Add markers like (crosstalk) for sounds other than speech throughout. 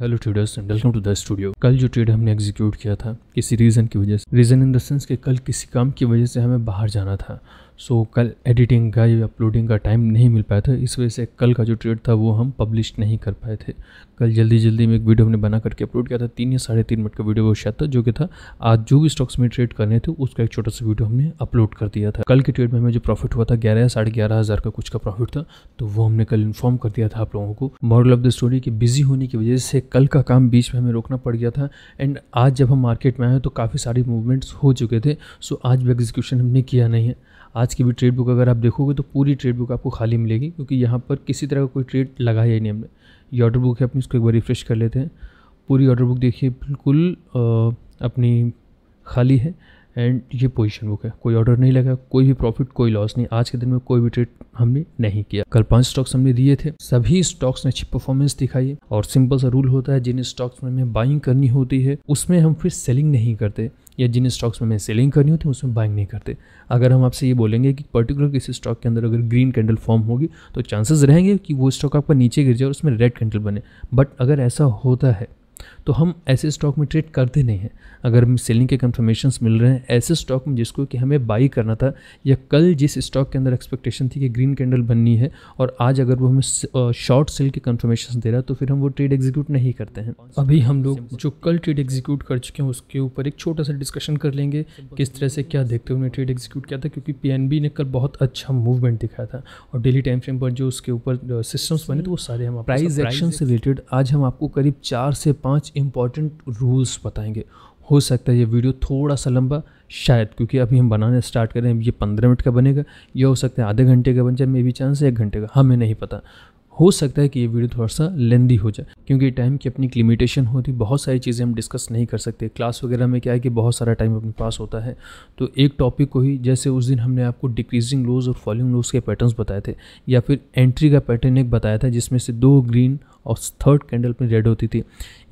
Hello traders and welcome to the studio कल जो trade हमने एग्जीक्यूट किया था किसी रीज़न की वजह से रीज़न इन द सेंस कि कल किसी काम की वजह से हमें बाहर जाना था सो so, कल एडिटिंग का या अपलोडिंग का टाइम नहीं मिल पाया था इस वजह से कल का जो ट्रेड था वो हम पब्लिश नहीं कर पाए थे कल जल्दी जल्दी में एक वीडियो हमने बना करके अपलोड किया था तीन या साढ़े तीन मिनट का वीडियो वो शायद था जो कि था आज जो भी स्टॉक्स में ट्रेड करने थे उसका एक छोटा सा वीडियो हमने अपलोड कर दिया था कल के ट्रेड में हमें जो प्रॉफिट हुआ था ग्यारह या साढ़े ग्यारह हज़ार का कुछ का प्रॉफिट था तो वो हमने कल इन्फॉर्म कर दिया था आप लोगों को मॉरल ऑफ द स्टोरी कि बिजी होने की वजह से कल का काम बीच में हमें रोकना पड़ गया था एंड आज जब हम मार्केट में आए तो काफ़ी सारी मूवमेंट्स हो चुके थे सो आज भी एग्जीक्यूशन हमने किया नहीं है आज की भी ट्रेड बुक अगर आप देखोगे तो पूरी ट्रेड बुक आपको खाली मिलेगी क्योंकि यहाँ पर किसी तरह का कोई ट्रेड लगाया ही नहीं हमने ये ऑर्डर बुक है अपनी इसको एक बार रिफ़्रेश कर लेते हैं पूरी ऑर्डर बुक देखिए बिल्कुल अपनी खाली है एंड ये पोजीशन बुक है कोई ऑर्डर नहीं लगा कोई भी प्रॉफिट कोई लॉस नहीं आज के दिन में कोई भी ट्रेड हमने नहीं किया कल पांच स्टॉक्स हमने दिए थे सभी स्टॉक्स ने अच्छी परफॉर्मेंस दिखाई है और सिंपल सा रूल होता है जिन स्टॉक्स में हमें बाइंग करनी होती है उसमें हम फिर सेलिंग नहीं करते या जिन स्टॉक्स में हमें सेलिंग करनी होती तो है उसमें बाइंग नहीं करते अगर हम आपसे ये बोलेंगे कि पर्टिकुलर किसी स्टॉक के अंदर अगर ग्रीन कैंडल फॉर्म होगी तो चांसेस रहेंगे कि वो स्टॉक आपका नीचे गिर जाए और उसमें रेड कैंडल बने बट अगर ऐसा होता है तो हम ऐसे स्टॉक में ट्रेड करते नहीं हैं अगर हम सेलिंग के कन्फर्मेशन मिल रहे हैं ऐसे स्टॉक में जिसको कि हमें बाई करना था या कल जिस स्टॉक के अंदर एक्सपेक्टेशन थी कि ग्रीन कैंडल बननी है और आज अगर वो हमें शॉर्ट सेल के कन्फर्मेशन दे रहा है तो फिर हम वो ट्रेड एग्जीक्यूट नहीं करते हैं अभी हम लोग जो कल ट्रेड एग्जीक्यूट कर चुके हैं उसके ऊपर एक छोटा सा डिस्कशन कर लेंगे किस तरह से क्या देखते हुए ट्रेड एग्जीक्यूट किया था क्योंकि पी ने कल बहुत अच्छा मूवमेंट दिखाया था और डेली टाइम फ्रेम पर जो उसके ऊपर सिस्टम्स बने थे तो वो सारे हम प्राइस एक्शन से रिलेटेड आज हम आपको करीब चार से पांच इंपॉर्टेंट रूल्स बताएंगे हो सकता है ये वीडियो थोड़ा सा लंबा शायद क्योंकि अभी हम बनाना स्टार्ट करें ये पंद्रह मिनट का बनेगा या हो सकता है आधे घंटे का बन जाए मे भी चांस एक घंटे का हमें नहीं पता हो सकता है कि ये वीडियो थोड़ा सा लेंदी हो जाए क्योंकि टाइम की अपनी लिमिटेशन होती बहुत सारी चीज़ें हम डिस्कस नहीं कर सकते क्लास वगैरह में क्या है कि बहुत सारा टाइम अपने पास होता है तो एक टॉपिक को ही जैसे उस दिन हमने आपको डिक्रीजिंग लोज और फॉलिंग लोज के पैटर्न्स बताए थे या फिर एंट्री का पैटर्न एक बताया था जिसमें से दो ग्रीन और थर्ड कैंडल अपनी रेड होती थी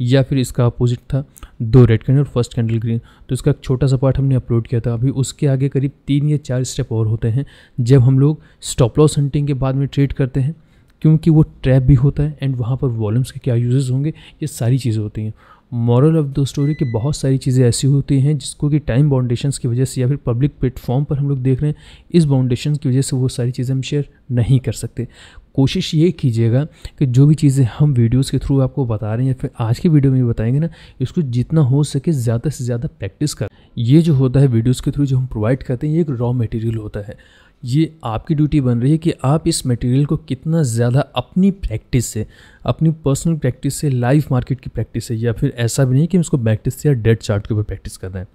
या फिर इसका अपोजिट था दो रेड कैंडल और फर्स्ट कैंडल ग्रीन तो इसका एक छोटा सा पार्ट हमने अपलोड किया था अभी उसके आगे करीब तीन या चार स्टेप और होते हैं जब हम लोग स्टॉप लॉस हंटिंग के बाद में ट्रेड करते हैं क्योंकि वो ट्रैप भी होता है एंड वहाँ पर वॉल्यूम्स के क्या यूजेस होंगे ये सारी चीज़ें होती हैं मॉरल ऑफ द स्टोरी की बहुत सारी चीज़ें ऐसी होती हैं जिसको कि टाइम बाउंडेशन की वजह से या फिर पब्लिक प्लेटफॉर्म पर हम लोग देख रहे हैं इस बाउंडेशन की वजह से वो सारी चीज़ें हम शेयर नहीं कर सकते कोशिश ये कीजिएगा कि जो भी चीज़ें हम वीडियोस के थ्रू आपको बता रहे हैं या फिर आज के वीडियो में भी बताएंगे ना इसको जितना हो सके ज़्यादा से ज़्यादा प्रैक्टिस कर ये जो होता है वीडियोस के थ्रू जो हम प्रोवाइड करते हैं ये एक रॉ मटेरियल होता है ये आपकी ड्यूटी बन रही है कि आप इस मटेरियल को कितना ज़्यादा अपनी प्रैक्टिस से अपनी पर्सनल प्रैक्टिस से लाइव मार्केट की प्रैक्टिस से या फिर ऐसा भी नहीं कि हम इसको बैक से या डेड चार्ट के ऊपर प्रैक्टिस कर रहे हैं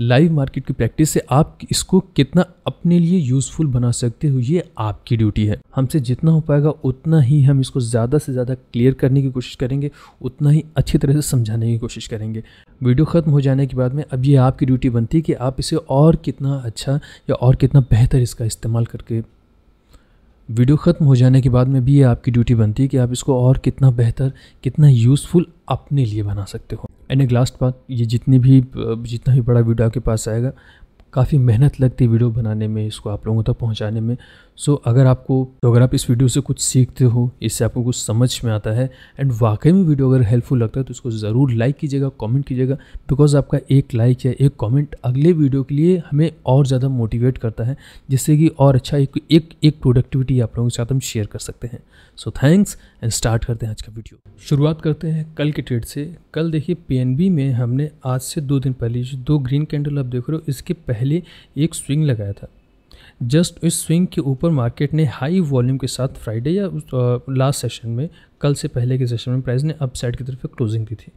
लाइव मार्केट की प्रैक्टिस से आप इसको कितना अपने लिए यूज़फुल बना सकते हो ये आपकी ड्यूटी है हमसे जितना हो पाएगा उतना ही हम इसको ज़्यादा से ज़्यादा क्लियर करने की कोशिश करेंगे उतना ही अच्छी तरह से समझाने की कोशिश करेंगे वीडियो ख़त्म हो जाने के बाद में अब ये आपकी ड्यूटी बनती है कि आप इसे और कितना अच्छा या और कितना बेहतर इसका इस्तेमाल करके वीडियो ख़त्म हो जाने के बाद में भी ये आपकी ड्यूटी बनती है कि आप इसको और कितना बेहतर कितना यूज़फुल अपने लिए बना सकते हो एंड एक लास्ट बात ये जितनी भी जितना भी बड़ा वीडियो आपके पास आएगा काफ़ी मेहनत लगती है वीडियो बनाने में इसको आप लोगों तक पहुंचाने में सो so, अगर आपको तो अगर आप इस वीडियो से कुछ सीखते हो इससे आपको कुछ समझ में आता है एंड वाकई में वीडियो अगर हेल्पफुल लगता है तो इसको ज़रूर लाइक कीजिएगा कमेंट कीजिएगा बिकॉज आपका एक लाइक या एक कमेंट अगले वीडियो के लिए हमें और ज़्यादा मोटिवेट करता है जिससे कि और अच्छा एक एक, एक प्रोडक्टिविटी आप लोगों के साथ हम शेयर कर सकते हैं सो थैंक्स एंड स्टार्ट करते हैं आज का वीडियो शुरुआत करते हैं कल के ट्रेड से कल देखिए पी में हमने आज से दो दिन पहले दो ग्रीन कैंडल आप देख रहे हो इसके पहले एक स्विंग लगाया था जस्ट इस स्विंग के ऊपर मार्केट ने हाई वॉल्यूम के साथ फ्राइडे या लास्ट सेशन में कल से पहले के सेशन में प्राइस ने अपसाइड की तरफ क्लोजिंग की थी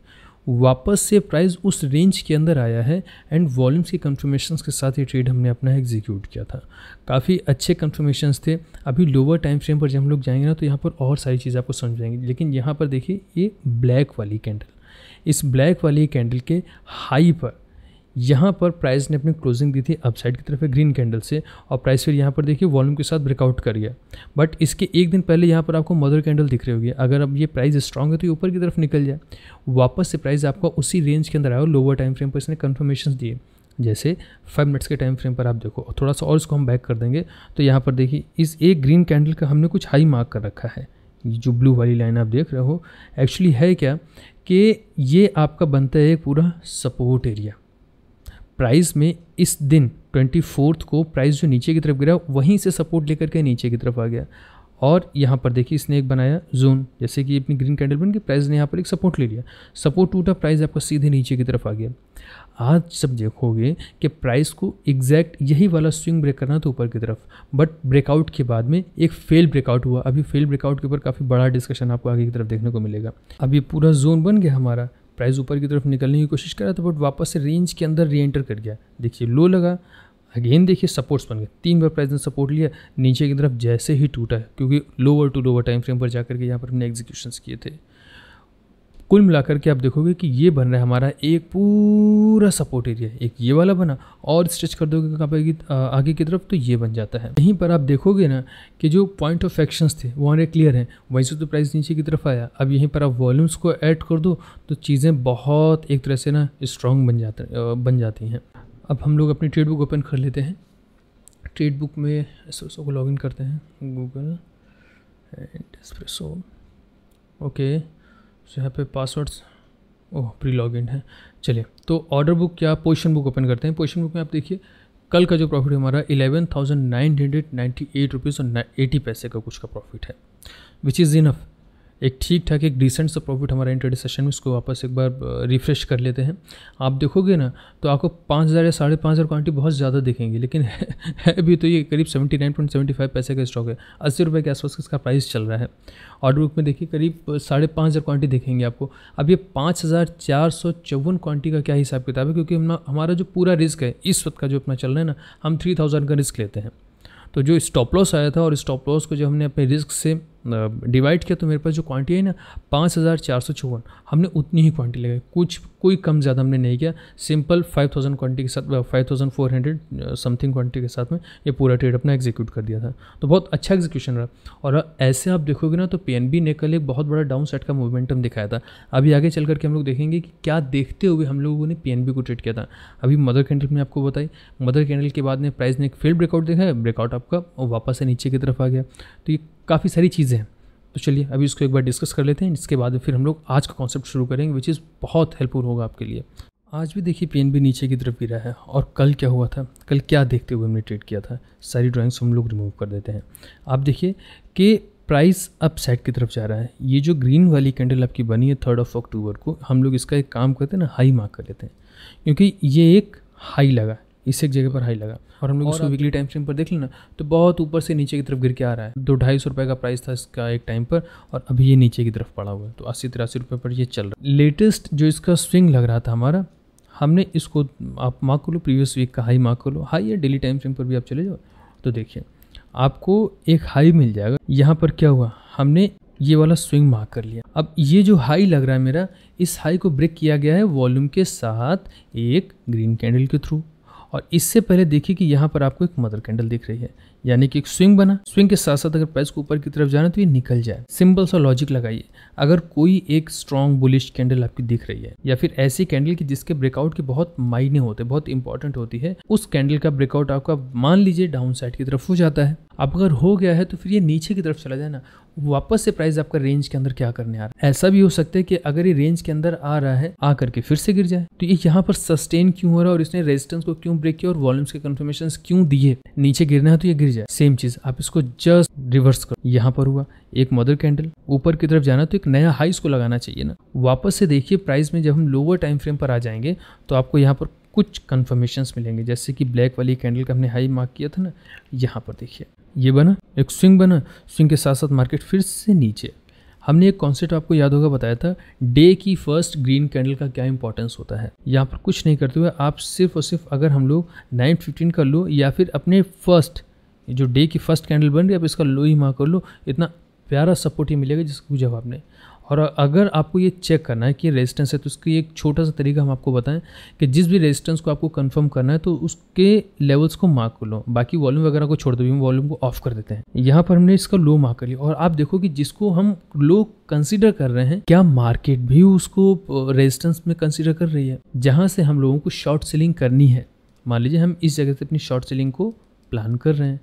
वापस से प्राइस उस रेंज के अंदर आया है एंड वॉल्यूम्स के कन्फर्मेशन के साथ ये ट्रेड हमने अपना एग्जीक्यूट किया था काफ़ी अच्छे कन्फर्मेशन थे अभी लोअर टाइम फ्रेम पर जब हम लोग जाएंगे ना तो यहाँ पर और सारी चीज़ें आपको समझ जाएंगी लेकिन यहाँ पर देखिए ये ब्लैक वाली कैंडल इस ब्लैक वाली कैंडल के हाई पर यहाँ पर प्राइस ने अपनी क्लोजिंग दी थी अपसाइड की तरफ है ग्रीन कैंडल से और प्राइस फिर यहाँ पर देखिए वॉल्यूम के साथ ब्रेकआउट कर गया बट इसके एक दिन पहले यहाँ पर आपको मदर कैंडल दिख रही होगी अगर अब ये प्राइस स्ट्रांग है तो ये ऊपर की तरफ निकल जाए वापस से प्राइस आपका उसी रेंज के अंदर आया और लोअर टाइम फ्रेम पर इसने कन्फर्मेशन दिए जैसे फाइव मिनट्स के टाइम फ्रेम पर आप देखो थोड़ा सा और इसको हम बैक कर देंगे तो यहाँ पर देखिए इस एक ग्रीन कैंडल का हमने कुछ हाई मार्क कर रखा है जो ब्लू वाली लाइन आप देख रहे हो एक्चुअली है क्या कि ये आपका बनता है एक पूरा सपोर्ट एरिया प्राइस में इस दिन ट्वेंटी फोर्थ को प्राइस जो नीचे की तरफ गिरा वहीं से सपोर्ट लेकर के नीचे की तरफ आ गया और यहाँ पर देखिए इसने एक बनाया जोन जैसे कि अपनी ग्रीन कैंडल बन गई प्राइस ने यहाँ पर एक सपोर्ट ले लिया सपोर्ट टूटा प्राइस आपका सीधे नीचे की तरफ आ गया आज सब देखोगे कि प्राइस को एग्जैक्ट यही वाला स्विंग ब्रेक करना था ऊपर की तरफ बट ब्रेकआउट के बाद में एक फेल ब्रेकआउट हुआ अभी फेल ब्रेकआउट के ऊपर काफ़ी बड़ा डिस्कशन आपको आगे की तरफ देखने को मिलेगा अब ये पूरा जोन बन गया हमारा प्राइस ऊपर की तरफ निकलने की कोशिश करा तो बट वापस से रेंज के अंदर री एंटर कर गया देखिए लो लगा अगेन देखिए सपोर्ट्स बन गए तीन बार प्राइस ने सपोर्ट लिया नीचे की तरफ जैसे ही टूटा क्योंकि lower to lower time frame पर जाकर के यहाँ पर हमने एग्जीक्यूशन किए थे कुल मिलाकर के आप देखोगे कि ये बन रहा है हमारा एक पूरा सपोर्ट एरिया एक ये वाला बना और स्ट्रेच कर दोगे कहाँ पर आगे की तरफ तो ये बन जाता है यहीं पर आप देखोगे ना कि जो पॉइंट ऑफ एक्शंस थे वो हमारे क्लियर हैं वहीं से तो प्राइस नीचे की तरफ आया अब यहीं पर आप वॉल्यूम्स को ऐड कर दो तो चीज़ें बहुत एक तरह से ना स्ट्रॉन्ग बन जाते बन जाती हैं अब हम लोग अपनी ट्रेड बुक ओपन कर लेते हैं ट्रेड बुक में एसोसो को लॉग करते हैं Google and espresso okay okay. So यहाँ पे passwords oh pre log in है चलिए तो ऑर्डर बुक क्या पोजिशन बुक ओपन करते हैं पोजिशन बुक में आप देखिए कल का जो प्रॉफिट हमारा eleven thousand nine hundred ninety eight rupees और एटी पैसे का कुछ का प्रॉफिट है विच इज़ इनफ एक ठीक ठाक एक डिसेंट सा प्रॉफिट हमारा इंटरडे सेशन में उसको वापस एक बार रिफ़्रेश कर लेते हैं आप देखोगे ना तो आपको पाँच हज़ार या साढ़े पाँच हज़ार क्वान्टिटी बहुत ज़्यादा दिखेंगी लेकिन (laughs) है, अभी तो ये करीब seventy nine point seventy five पैसे का स्टॉक है अस्सी रुपये के आसपास इसका प्राइस चल रहा है ऑर्डर बुक में देखिए करीब साढ़े पाँच हज़ार क्वान्टी दिखेंगे आपको अब ये पाँच हज़ार चार सौ चौवन क्वान्टी का क्या हिसाब किताब है क्योंकि हम हमारा जो पूरा रिस्क है इस वक्त का जो अपना चल रहा है ना हम थ्री थाउजेंड का रिस्क लेते हैं तो जो स्टॉप लॉस आया था और स्टॉप लॉस को जो हमने अपने रिस्क से डिवाइड किया तो मेरे पास जो क्वांटिटी है ना पाँच हज़ार चार सौ चौवन हमने उतनी ही क्वांटिटी लगाई कुछ कोई कम ज़्यादा हमने नहीं किया सिंपल फाइव थाउजेंड क्वान्टी के साथ five thousand four hundred something quantity के साथ में ये पूरा ट्रेड अपना एग्जीक्यूट कर दिया था तो बहुत अच्छा एग्जीक्यूशन रहा और ऐसे आप देखोगे ना तो पी ने कल एक बहुत बड़ा डाउन सेट का मोमेंटम दिखाया था अभी आगे चल करके हम लोग देखेंगे कि क्या देखते हुए हम लोगों ने पी को ट्रेड किया था अभी मदर कैंडल में आपको बताई मदर कैंडल के बाद में प्राइस ने एक फील्ड ब्रेकआउट देखा ब्रेकआउट आपका वापस से नीचे की तरफ आ गया तो ये काफ़ी सारी चीज़ें हैं तो चलिए अभी इसको एक बार डिस्कस कर लेते हैं इसके बाद फिर हम लोग आज का कॉन्सेप्ट शुरू करेंगे विच इज़ बहुत हेल्पफुल होगा आपके लिए आज भी देखिए पेन भी नीचे की तरफ गिरा है और कल क्या हुआ था कल क्या देखते हुए हमने ट्रेड किया था सारी ड्राइंग्स हम लोग रिमूव कर देते हैं आप देखिए कि प्राइस अप साइड की तरफ जा रहा है ये जो ग्रीन वाली कैंडल आपकी बनी है थर्ड ऑफ अक्टूबर को हम लोग इसका एक काम करते हैं ना हाई मार्क कर लेते हैं क्योंकि ये एक हाई लगा इस एक जगह पर हाई लगा और हम लोग उसको वीकली टाइम स्ट्रीम पर देख लेना तो बहुत ऊपर से नीचे की तरफ गिर के आ रहा है दो ढाई सौ रुपये का प्राइस था इसका एक टाइम पर और अभी ये नीचे की तरफ पड़ा हुआ है तो अस्सी तिरासी रुपये पर ये चल रहा है लेटेस्ट जो इसका स्विंग लग रहा था हमारा हमने इसको आप मार्क कर लो प्रीवियस वीक का हाई मार्क कर लो हाई या डेली टाइम फ्रेम पर भी आप चले जाओ तो देखिए आपको एक हाई मिल जाएगा यहाँ पर क्या हुआ हमने ये वाला स्विंग मार्क कर लिया अब ये जो हाई लग रहा है मेरा इस हाई को ब्रेक किया गया है वॉल्यूम के साथ एक ग्रीन कैंडल के थ्रू और इससे पहले देखिए कि यहाँ पर आपको एक मदर कैंडल दिख रही है यानी कि एक स्विंग बना स्विंग के साथ साथ अगर पैस को ऊपर की तरफ जाना तो ये निकल जाए सिंपल सा लॉजिक लगाइए अगर कोई एक स्ट्रॉन्ग बुलिश कैंडल आपकी दिख रही है या फिर ऐसी कैंडल की जिसके ब्रेकआउट के बहुत मायने होते हैं बहुत इंपॉर्टेंट होती है उस कैंडल का ब्रेकआउट आपका मान लीजिए डाउन साइड की तरफ हो जाता है अब अगर हो गया है तो फिर ये नीचे की तरफ चला जाए ना वापस से प्राइस आपका रेंज के अंदर क्या करने आ रहा है ऐसा भी हो सकता है कि अगर ये रेंज के अंदर आ रहा है आ करके फिर से गिर जाए तो ये यहाँ पर सस्टेन क्यों हो रहा है और इसने रेजिस्टेंस को क्यों ब्रेक किया और वॉल्यूम्स के कंफर्मेशन क्यों दिए नीचे गिरना है तो ये गिर जाए सेम चीज आप इसको जस्ट रिवर्स करो यहाँ पर हुआ एक मदर कैंडल ऊपर की तरफ जाना तो एक एक नया हाई इसको लगाना चाहिए ना वापस से देखिए प्राइस में जब हम लोअर टाइम फ्रेम पर आ जाएंगे तो आपको यहाँ पर कुछ कन्फर्मेशन मिलेंगे जैसे कि ब्लैक वाली कैंडल का हमने हाई मार्क किया था ना यहाँ पर देखिए ये बना एक स्विंग बना स्विंग के साथ साथ मार्केट फिर से नीचे हमने एक कॉन्सेप्ट आपको याद होगा बताया था डे की फर्स्ट ग्रीन कैंडल का क्या इंपॉर्टेंस होता है यहाँ पर कुछ नहीं करते हुए आप सिर्फ और सिर्फ अगर हम लोग नाइन फिफ्टीन कर लो या फिर अपने फर्स्ट जो डे की फर्स्ट कैंडल बन रही है आप इसका लो ही मार्क कर लो इतना प्यारा सपोर्ट ही मिलेगा जिसको जवाब नहीं और अगर आपको ये चेक करना है कि रेजिस्टेंस है तो उसकी एक छोटा सा तरीका हम आपको बताएं कि जिस भी रेजिस्टेंस को आपको कंफर्म करना है तो उसके लेवल्स को मार्क कर लो बाकी वॉल्यूम वगैरह को छोड़ दो भी वॉल्यूम को ऑफ कर देते हैं यहाँ पर हमने इसका लो मार्क कर लिया और आप देखो कि जिसको हम लो कंसिडर कर रहे हैं क्या मार्केट भी उसको रेजिस्टेंस में कंसिडर कर रही है जहाँ से हम लोगों को शॉर्ट सेलिंग करनी है मान लीजिए हम इस जगह से अपनी शॉर्ट सेलिंग को प्लान कर रहे हैं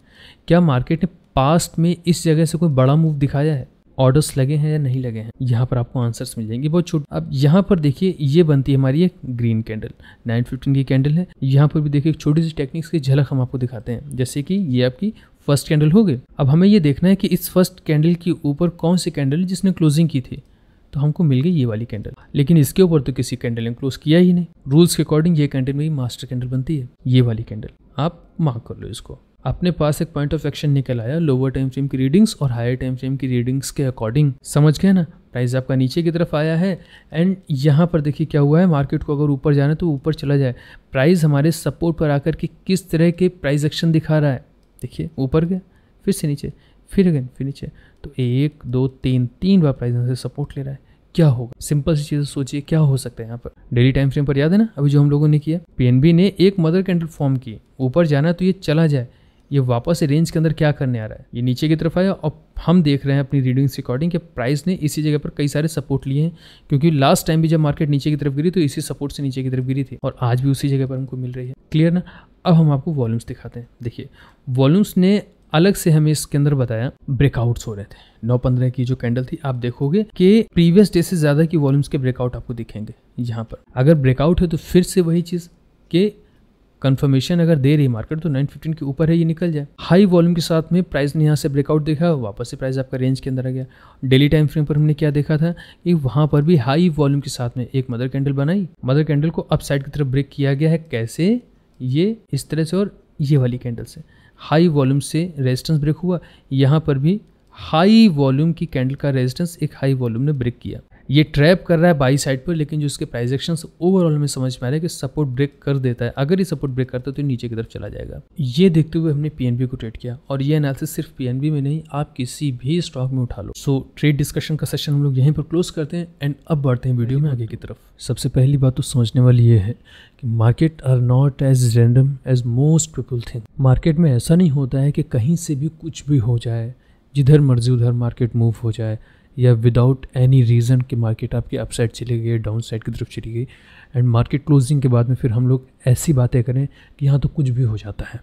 क्या मार्केट ने पास्ट में इस जगह से कोई बड़ा मूव दिखाया है ऑर्डर्स लगे हैं या नहीं लगे हैं यहाँ पर आपको आंसर्स मिल जाएंगे बहुत छोटे अब यहाँ पर देखिए ये बनती है हमारी एक ग्रीन कैंडल नाइन फिफ्टीन की कैंडल है यहाँ पर भी देखिए छोटी सी टेक्निक्स की झलक हम आपको दिखाते हैं जैसे कि ये आपकी फर्स्ट कैंडल हो गई अब हमें ये देखना है कि इस फर्स्ट कैंडल के ऊपर कौन सी कैंडल जिसने क्लोजिंग की थी तो हमको मिल गई ये वाली कैंडल लेकिन इसके ऊपर तो किसी कैंडल ने क्लोज किया ही नहीं रूल्स के अकॉर्डिंग ये कैंडल में ही मास्टर कैंडल बनती है ये वाली कैंडल आप मार्क कर लो इसको अपने पास एक पॉइंट ऑफ एक्शन निकल आया लोअर टाइम फ्रेम की रीडिंग्स और हायर टाइम फ्रेम की रीडिंग्स के अकॉर्डिंग समझ गए ना प्राइस आपका नीचे की तरफ आया है एंड यहाँ पर देखिए क्या हुआ है मार्केट को अगर ऊपर जाना है तो ऊपर चला जाए प्राइस हमारे सपोर्ट पर आकर के किस तरह के प्राइस एक्शन दिखा रहा है देखिए ऊपर गया फिर से नीचे फिर अगेन फिर नीचे तो एक दो तीन तीन बार प्राइस से सपोर्ट ले रहा है क्या होगा सिंपल सी चीज़ें सोचिए क्या हो सकता है यहाँ पर डेली टाइम फ्रेम पर याद है ना अभी जो हम लोगों ने किया पी ने एक मदर कैंडल फॉर्म की ऊपर जाना तो ये चला जाए ये वापस से रेंज के अंदर क्या करने आ रहा है ये नीचे की तरफ आया और हम देख रहे हैं अपनी रीडिंग्स रिकॉर्डिंग के प्राइस ने इसी जगह पर कई सारे सपोर्ट लिए हैं क्योंकि लास्ट टाइम भी जब मार्केट नीचे की तरफ गिरी तो इसी सपोर्ट से नीचे की तरफ गिरी थी और आज भी उसी जगह पर हमको मिल रही है क्लियर ना अब हम आपको वॉल्यूम्स दिखाते हैं देखिए वॉल्यूम्स ने अलग से हमें इसके अंदर बताया ब्रेकआउट्स हो रहे थे नौ पंद्रह की जो कैंडल थी आप देखोगे कि प्रीवियस डे से ज़्यादा की वॉल्यूम्स के ब्रेकआउट आपको दिखेंगे यहाँ पर अगर ब्रेकआउट है तो फिर से वही चीज़ कि कंफर्मेशन अगर दे रही मार्केट तो 915 के ऊपर है ये निकल जाए हाई वॉल्यूम के साथ में प्राइस ने यहाँ से ब्रेकआउट देखा वापस से प्राइस आपका रेंज के अंदर आ गया डेली टाइम फ्रेम पर हमने क्या देखा था कि वहाँ पर भी हाई वॉल्यूम के साथ में एक मदर कैंडल बनाई मदर कैंडल को साइड की तरफ ब्रेक किया गया है कैसे ये इस तरह से और ये वाली कैंडल से हाई वॉल्यूम से रेजिस्टेंस ब्रेक हुआ यहाँ पर भी हाई वॉल्यूम की कैंडल का रेजिस्टेंस एक हाई वॉल्यूम ने ब्रेक किया ये ट्रैप कर रहा है बाई साइड पर लेकिन जो इसके प्राइजेक्शन ओवरऑल में समझ में आ रहा है कि सपोर्ट ब्रेक कर देता है अगर ये सपोर्ट ब्रेक करता है तो नीचे की तरफ चला जाएगा ये देखते हुए हमने पीएनबी को ट्रेड किया और ये एनालिसिस सिर्फ पीएनबी में नहीं आप किसी भी स्टॉक में उठा लो सो ट्रेड डिस्कशन का सेशन हम लोग यहीं पर क्लोज करते हैं एंड अब बढ़ते हैं वीडियो में आगे की तरफ सबसे पहली बात तो समझने वाली ये है कि market are not as random as most people think market में ऐसा नहीं होता है कि कहीं से भी कुछ भी हो जाए जिधर मर्जी उधर मार्केट मूव हो जाए या विदाउट एनी रीज़न कि मार्केट आपकी अपसाइड चली गई डाउन साइड की तरफ चली गई एंड मार्केट क्लोजिंग के बाद में फिर हम लोग ऐसी बातें करें कि यहाँ तो कुछ भी हो जाता है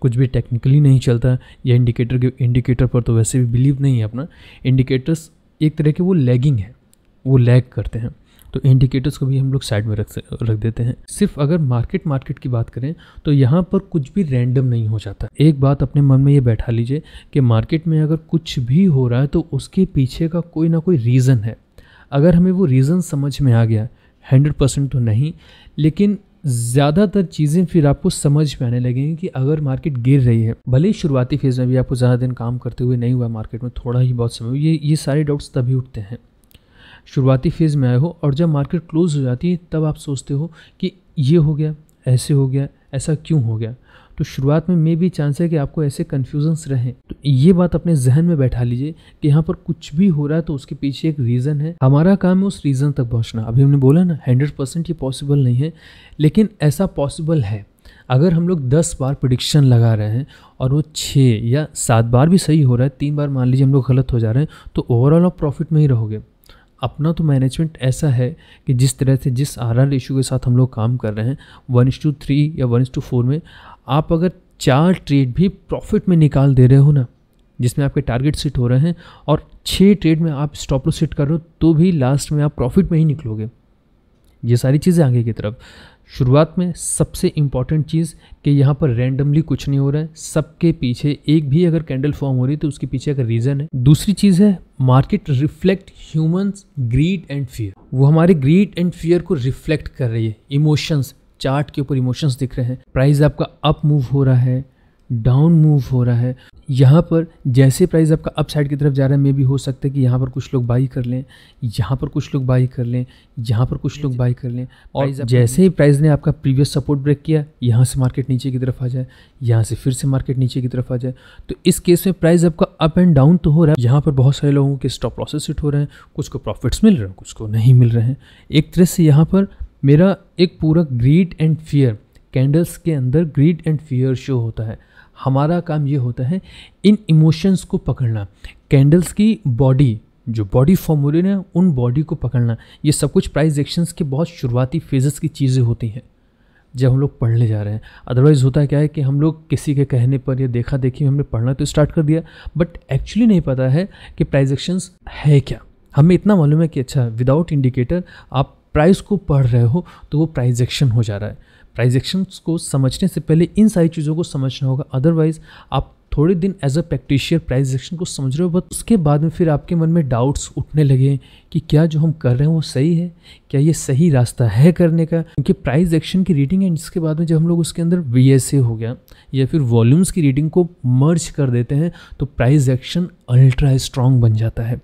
कुछ भी टेक्निकली नहीं चलता या इंडिकेटर के इंडिकेटर पर तो वैसे भी बिलीव नहीं है अपना इंडिकेटर्स एक तरह के वो लैगिंग है वो लैग करते हैं तो इंडिकेटर्स को भी हम लोग साइड में रख रख देते हैं सिर्फ अगर मार्केट मार्केट की बात करें तो यहाँ पर कुछ भी रैंडम नहीं हो जाता एक बात अपने मन में ये बैठा लीजिए कि मार्केट में अगर कुछ भी हो रहा है तो उसके पीछे का कोई ना कोई रीज़न है अगर हमें वो रीज़न समझ में आ गया हंड्रेड परसेंट तो नहीं लेकिन ज़्यादातर चीज़ें फिर आपको समझ में आने लगेंगी कि अगर मार्केट गिर रही है भले ही शुरुआती फेज़ में भी आपको ज़्यादा दिन काम करते हुए नहीं हुआ मार्केट में थोड़ा ही बहुत समय ये ये सारे डाउट्स तभी उठते हैं शुरुआती फेज़ में आए हो और जब मार्केट क्लोज़ हो जाती है तब आप सोचते हो कि ये हो गया ऐसे हो गया ऐसा क्यों हो गया तो शुरुआत में मे भी चांस है कि आपको ऐसे कन्फ्यूजन्स रहें तो ये बात अपने जहन में बैठा लीजिए कि यहाँ पर कुछ भी हो रहा है तो उसके पीछे एक रीज़न है हमारा काम है उस रीज़न तक पहुँचना अभी हमने बोला ना हंड्रेड परसेंट ये पॉसिबल नहीं है लेकिन ऐसा पॉसिबल है अगर हम लोग दस बार प्रडिक्शन लगा रहे हैं और वो छः या सात बार भी सही हो रहा है तीन बार मान लीजिए हम लोग गलत हो जा रहे हैं तो ओवरऑल आप प्रॉफिट में ही रहोगे अपना तो मैनेजमेंट ऐसा है कि जिस तरह से जिस आर आर इशू के साथ हम लोग काम कर रहे हैं वन इस टू थ्री या वन इस टू फोर में आप अगर चार ट्रेड भी प्रॉफिट में निकाल दे रहे हो ना जिसमें आपके टारगेट सेट हो रहे हैं और छः ट्रेड में आप स्टॉप लॉस सेट कर रहे हो तो भी लास्ट में आप प्रॉफिट में ही निकलोगे ये सारी चीज़ें आगे की तरफ शुरुआत में सबसे इम्पॉर्टेंट चीज़ कि यहाँ पर रैंडमली कुछ नहीं हो रहा है सबके पीछे एक भी अगर कैंडल फॉर्म हो रही है तो उसके पीछे अगर रीज़न है दूसरी चीज़ है market reflect humans greed and fear वो हमारे ग्रीड एंड फियर को रिफ्लेक्ट कर रही है इमोशंस चार्ट के ऊपर इमोशंस दिख रहे हैं प्राइस आपका अप मूव हो रहा है डाउन मूव हो रहा है यहाँ पर जैसे प्राइस आपका अपसाइड की तरफ जा रहा है मे भी हो सकता है कि यहाँ पर कुछ लोग बाई कर लें यहाँ पर कुछ लोग बाई कर लें यहाँ पर कुछ लोग बाई कर लें और जैसे ही प्राइस ने आपका प्रीवियस सपोर्ट ब्रेक किया यहाँ से मार्केट नीचे की तरफ आ जाए यहाँ से फिर से मार्केट नीचे की तरफ आ जाए तो इस केस में प्राइस आपका अप एंड डाउन तो हो रहा है यहाँ पर बहुत सारे लोगों के स्टॉप लॉसेस हिट हो रहे हैं कुछ को प्रॉफिट्स मिल रहे हैं कुछ को नहीं मिल रहे हैं एक तरह से यहाँ पर मेरा एक पूरा ग्रीड एंड फियर कैंडल्स के अंदर ग्रीड एंड फियर शो होता है हमारा काम ये होता है इन इमोशंस को पकड़ना कैंडल्स की बॉडी जो बॉडी फॉर्मूले हैं उन बॉडी को पकड़ना ये सब कुछ प्राइज एक्शंस के बहुत शुरुआती फेजेस की चीज़ें होती हैं जब हम लोग पढ़ने जा रहे हैं अदरवाइज़ होता क्या है कि हम लोग किसी के कहने पर या देखा देखी हमने पढ़ना तो स्टार्ट कर दिया बट एक्चुअली नहीं पता है कि प्राइज एक्शंस है क्या हमें इतना मालूम है कि अच्छा विदाउट इंडिकेटर आप प्राइस को पढ़ रहे हो तो वो प्राइज एक्शन हो जा रहा है प्राइस एक्शन को समझने से पहले इन सारी चीज़ों को समझना होगा अदरवाइज आप थोड़े दिन एज अ प्रैक्टिशियर प्राइजेक्शन एक्शन को समझ रहे हो बट उसके बाद में फिर आपके मन में डाउट्स उठने लगे कि क्या जो हम कर रहे हैं वो सही है क्या ये सही रास्ता है करने का क्योंकि प्राइज एक्शन की रीडिंग एंड इसके बाद में जब हम लोग उसके अंदर वी हो गया या फिर वॉल्यूम्स की रीडिंग को मर्ज कर देते हैं तो प्राइज एक्शन अल्ट्रा स्ट्रॉन्ग बन जाता है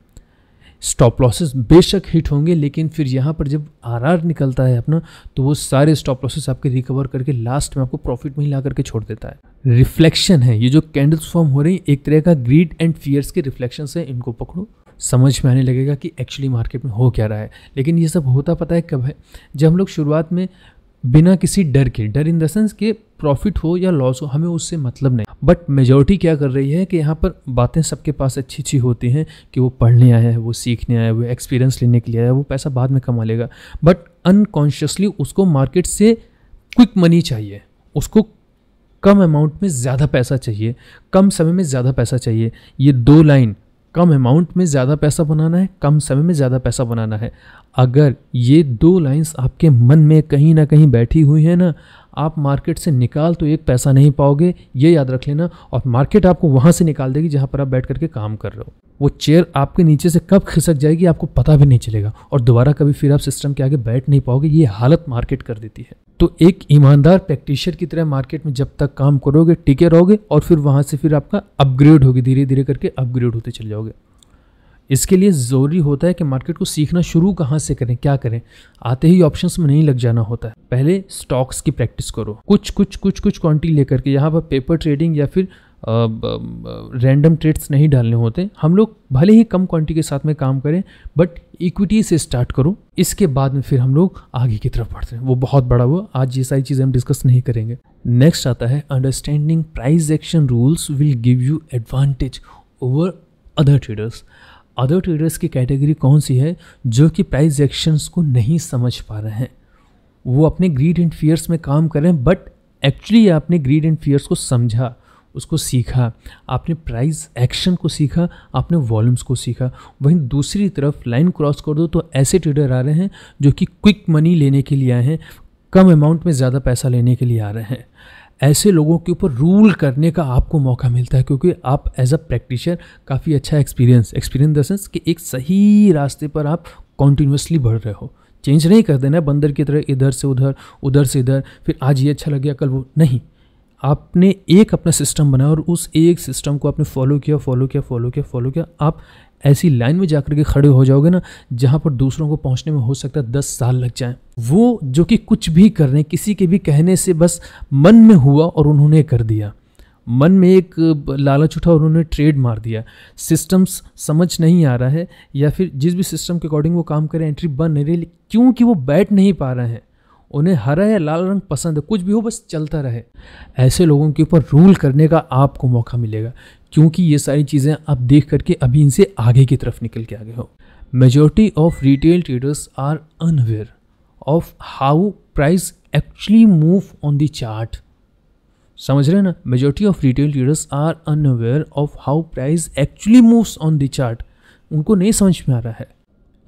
स्टॉप लॉसेस बेशक हिट होंगे लेकिन फिर यहाँ पर जब आरआर निकलता है अपना तो वो सारे स्टॉप लॉसेस आपके रिकवर करके लास्ट में आपको प्रॉफिट में ही ला करके छोड़ देता है रिफ्लेक्शन है ये जो कैंडल्स फॉर्म हो रही एक तरह का ग्रीड एंड फियर्स के रिफ्लेक्शन है इनको पकड़ो समझ में आने लगेगा कि एक्चुअली मार्केट में हो क्या रहा है लेकिन ये सब होता पता है कब है जब हम लोग शुरुआत में बिना किसी डर के डर इन द सेंस प्रॉफिट हो या लॉस हो हमें उससे मतलब नहीं बट मेजोरिटी क्या कर रही है कि यहाँ पर बातें सबके पास अच्छी अच्छी होती हैं कि वो पढ़ने आया है वो सीखने आया है वो एक्सपीरियंस लेने के लिए आया है वो पैसा बाद में कमा लेगा बट अनकॉन्शियसली उसको मार्केट से क्विक मनी चाहिए उसको कम अमाउंट में ज़्यादा पैसा चाहिए कम समय में ज़्यादा पैसा चाहिए ये दो लाइन कम अमाउंट में ज़्यादा पैसा बनाना है कम समय में ज़्यादा पैसा बनाना है अगर ये दो लाइंस आपके मन में कहीं ना कहीं बैठी हुई है ना आप मार्केट से निकाल तो एक पैसा नहीं पाओगे ये याद रख लेना और मार्केट आपको वहाँ से निकाल देगी जहाँ पर आप बैठ करके काम कर रहे हो वो चेयर आपके नीचे से कब खिसक जाएगी आपको पता भी नहीं चलेगा और दोबारा कभी फिर आप सिस्टम के आगे बैठ नहीं पाओगे ये हालत मार्केट कर देती है तो एक ईमानदार प्रैक्टिशियर की तरह मार्केट में जब तक काम करोगे टिके रहोगे और फिर वहाँ से फिर आपका अपग्रेड होगी धीरे धीरे करके अपग्रेड होते चले जाओगे इसके लिए ज़रूरी होता है कि मार्केट को सीखना शुरू कहाँ से करें क्या करें आते ही ऑप्शंस में नहीं लग जाना होता है पहले स्टॉक्स की प्रैक्टिस करो कुछ कुछ कुछ कुछ क्वांटिटी लेकर के यहाँ पर पेपर ट्रेडिंग या फिर रैंडम ट्रेड्स नहीं डालने होते हम लोग भले ही कम क्वांटिटी के साथ में काम करें बट इक्विटी से स्टार्ट करो इसके बाद में फिर हम लोग आगे की तरफ बढ़ते हैं वो बहुत बड़ा हुआ आज ये सारी चीज़ें हम डिस्कस नहीं करेंगे नेक्स्ट आता है understanding price action rules will give you advantage over other traders other traders की कैटेगरी कौन सी है जो कि प्राइस एक्शंस को नहीं समझ पा रहे हैं वो अपने ग्रीड एंड फियर्स में काम कर रहे हैं बट एक्चुअली आपने ग्रीड एंड फियर्स को समझा उसको सीखा आपने प्राइस एक्शन को सीखा आपने वॉल्यूम्स को सीखा वहीं दूसरी तरफ लाइन क्रॉस कर दो तो ऐसे ट्रेडर आ रहे हैं जो कि क्विक मनी लेने के लिए आए हैं कम अमाउंट में ज़्यादा पैसा लेने के लिए आ रहे हैं ऐसे लोगों के ऊपर रूल करने का आपको मौका मिलता है क्योंकि आप एज अ प्रैक्टिशर काफ़ी अच्छा एक्सपीरियंस एक्सपीरियंस द सेंस कि एक सही रास्ते पर आप कॉन्टिन्यूसली बढ़ रहे हो चेंज नहीं कर देना बंदर की तरह इधर से उधर उधर से इधर फिर आज ये अच्छा लग गया कल वो नहीं आपने एक अपना सिस्टम बनाया और उस एक सिस्टम को आपने फॉलो किया फॉलो किया फॉलो किया फॉलो किया आप ऐसी लाइन में जाकर के खड़े हो जाओगे ना जहाँ पर दूसरों को पहुँचने में हो सकता है दस साल लग जाए वो जो कि कुछ भी कर रहे हैं किसी के भी कहने से बस मन में हुआ और उन्होंने कर दिया मन में एक लालच उठा और उन्होंने ट्रेड मार दिया सिस्टम्स समझ नहीं आ रहा है या फिर जिस भी सिस्टम के अकॉर्डिंग वो काम करें एंट्री बन नहीं रही क्योंकि वो बैठ नहीं पा रहे हैं उन्हें हरा या लाल रंग पसंद है कुछ भी हो बस चलता रहे ऐसे लोगों के ऊपर रूल करने का आपको मौका मिलेगा क्योंकि ये सारी चीज़ें आप देख करके अभी इनसे आगे की तरफ निकल के आगे हो majority of retail traders are unaware of how price actually move on the chart समझ रहे हैं ना majority of retail traders are unaware of how price actually moves on the chart उनको नहीं समझ में आ रहा है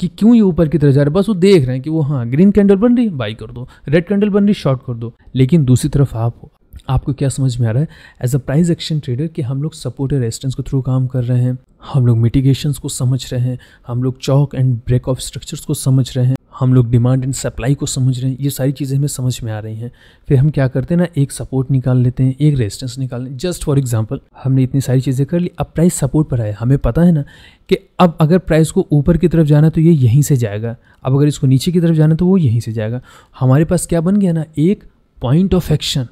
कि क्यों ये ऊपर की तरह जा रहा है बस वो देख रहे हैं कि वो हाँ ग्रीन कैंडल बन रही बाई कर दो रेड कैंडल बन रही शॉर्ट कर दो लेकिन दूसरी तरफ आप हो आपको क्या समझ में आ रहा है as a price action trader कि हम लोग सपोर्ट और रेजिस्टेंस के थ्रू काम कर रहे हैं हम लोग मिटिगेशंस को समझ रहे हैं हम लोग चौक एंड ब्रेक ऑफ स्ट्रक्चर्स को समझ रहे हैं हम लोग डिमांड एंड सप्लाई को समझ रहे हैं ये सारी चीज़ें हमें समझ में आ रही हैं फिर हम क्या करते हैं ना एक सपोर्ट निकाल लेते हैं एक रेजिस्टेंस निकाल लेते हैं जस्ट फॉर एग्जांपल हमने इतनी सारी चीज़ें कर ली अब प्राइस सपोर्ट पर आया हमें पता है ना कि अब अगर प्राइस को ऊपर की तरफ जाना तो ये यहीं से जाएगा अब अगर इसको नीचे की तरफ जाना तो वो यहीं से जाएगा हमारे पास क्या बन गया ना एक point of action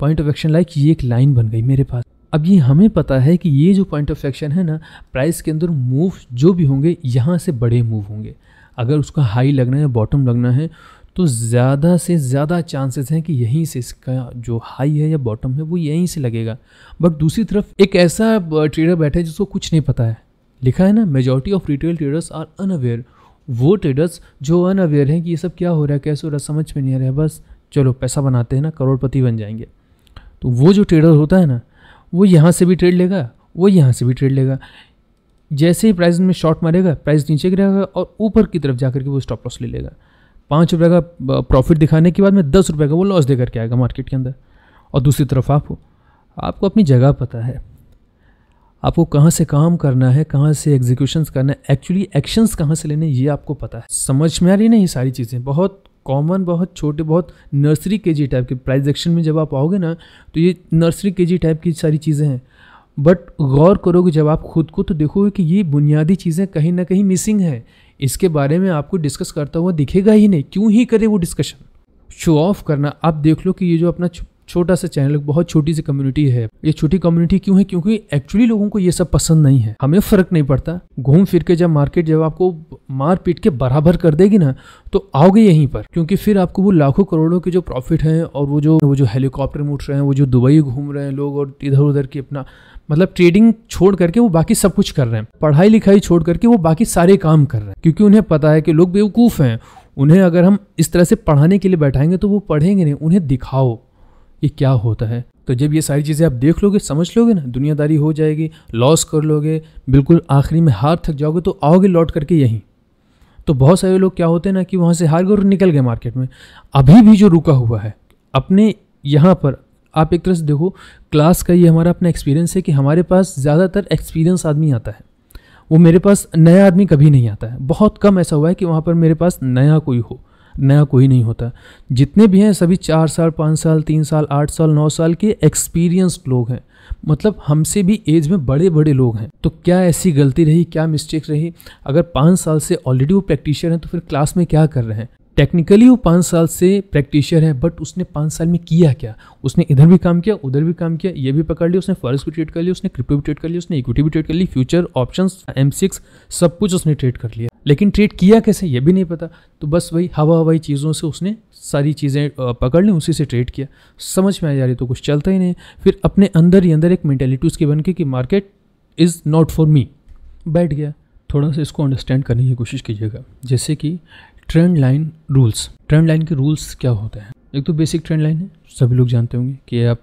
point of action like ये एक लाइन बन गई मेरे पास अब ये हमें पता है कि ये जो पॉइंट ऑफ एक्शन है ना प्राइस के अंदर मूव जो भी होंगे यहाँ से बड़े मूव होंगे अगर उसका हाई लगना है बॉटम लगना है तो ज़्यादा से ज़्यादा चांसेस हैं कि यहीं से इसका जो हाई है या बॉटम है वो यहीं से लगेगा बट दूसरी तरफ एक ऐसा ट्रेडर बैठा है जिसको कुछ नहीं पता है लिखा है ना majority of retail traders are unaware वो ट्रेडर्स जो अनअवेयर हैं कि ये सब क्या हो रहा है कैसे हो रहा है समझ में नहीं आ रहा है बस चलो पैसा बनाते हैं ना करोड़पति बन जाएंगे तो वो जो ट्रेडर होता है ना वो यहाँ से भी ट्रेड लेगा वो यहाँ से भी ट्रेड लेगा जैसे ही प्राइस में शॉट मारेगा प्राइस नीचे गिरेगा और ऊपर की तरफ जा करके वो स्टॉप लॉस ले लेगा पाँच रुपये का प्रॉफिट दिखाने के बाद में दस रुपये का वो लॉस दे करके आएगा मार्केट के अंदर और दूसरी तरफ आप आपको अपनी जगह पता है आपको कहाँ से काम करना है कहाँ से एग्जीक्यूशन करना है एक्चुअली एक्शंस कहाँ से लेने ये आपको पता है समझ में आ रही ना ये सारी चीज़ें बहुत कॉमन बहुत छोटे बहुत नर्सरी के जी टाइप के प्राइज एक्शन में जब आप आओगे ना तो ये नर्सरी के जी टाइप की सारी चीज़ें हैं बट गौर करोगे जब आप खुद को तो देखोगे कि ये बुनियादी चीज़ें कहीं ना कहीं मिसिंग हैं इसके बारे में आपको डिस्कस करता हुआ दिखेगा ही नहीं क्यों ही करे वो डिस्कशन शो ऑफ करना आप देख लो कि ये जो अपना छोटा सा चैनल बहुत छोटी सी कम्युनिटी है ये छोटी कम्युनिटी क्यों है क्योंकि एक्चुअली लोगों को ये सब पसंद नहीं है हमें फर्क नहीं पड़ता घूम फिर के जब मार्केट जब आपको मार पीट के बराबर कर देगी ना तो आओगे यहीं पर क्योंकि फिर आपको वो लाखों करोड़ों के जो प्रॉफिट हैं और वो जो वो जो हेलीकॉप्टर में उठ रहे हैं वो जो दुबई घूम रहे हैं लोग और इधर उधर की अपना मतलब ट्रेडिंग छोड़ करके वो बाकी सब कुछ कर रहे हैं पढ़ाई लिखाई छोड़ करके वो बाकी सारे काम कर रहे हैं क्योंकि उन्हें पता है कि लोग बेवकूफ़ हैं उन्हें अगर हम इस तरह से पढ़ाने के लिए बैठाएंगे तो वो पढ़ेंगे नहीं उन्हें दिखाओ ये क्या होता है तो जब ये सारी चीज़ें आप देख लोगे समझ लोगे ना दुनियादारी हो जाएगी लॉस कर लोगे बिल्कुल आखिरी में हार थक जाओगे तो आओगे लौट करके यहीं तो बहुत सारे लोग क्या होते हैं ना कि वहाँ से हार गए और निकल गए मार्केट में अभी भी जो रुका हुआ है अपने यहाँ पर आप एक तरह से देखो क्लास का ये हमारा अपना एक्सपीरियंस है कि हमारे पास ज़्यादातर एक्सपीरियंस आदमी आता है वो मेरे पास नया आदमी कभी नहीं आता है बहुत कम ऐसा हुआ है कि वहाँ पर मेरे पास नया कोई हो नया कोई नहीं होता जितने भी हैं सभी चार साल पाँच साल तीन साल आठ साल नौ साल के एक्सपीरियंस्ड लोग हैं मतलब हमसे भी एज में बड़े बड़े लोग हैं तो क्या ऐसी गलती रही क्या मिस्टेक रही अगर पाँच साल से ऑलरेडी वो प्रैक्टिशर हैं तो फिर क्लास में क्या कर रहे हैं टेक्निकली वो पाँच साल से प्रैक्टिशर है बट उसने पाँच साल में किया क्या उसने इधर भी काम किया उधर भी काम किया ये भी पकड़ लिया उसने फॉरेस्ट भी ट्रेड कर लिया उसने क्रिप्टो भी ट्रेड कर लिया उसने इक्विटी भी ट्रेड कर ली फ्यूचर ऑप्शंस एम सब कुछ उसने ट्रेड कर लिया लेकिन ट्रेड किया कैसे ये भी नहीं पता तो बस वही हवा हवाई चीज़ों से उसने सारी चीज़ें पकड़ ली उसी से ट्रेड किया समझ में आ जा रही तो कुछ चलता ही नहीं फिर अपने अंदर ही अंदर एक मैंटेलिटी उसकी बन के कि market is not for me बैठ गया थोड़ा सा इसको अंडरस्टैंड करने की कोशिश कीजिएगा जैसे कि trend line rules trend line के रूल्स क्या होते हैं एक तो बेसिक ट्रेंड लाइन है सभी लोग जानते होंगे कि आप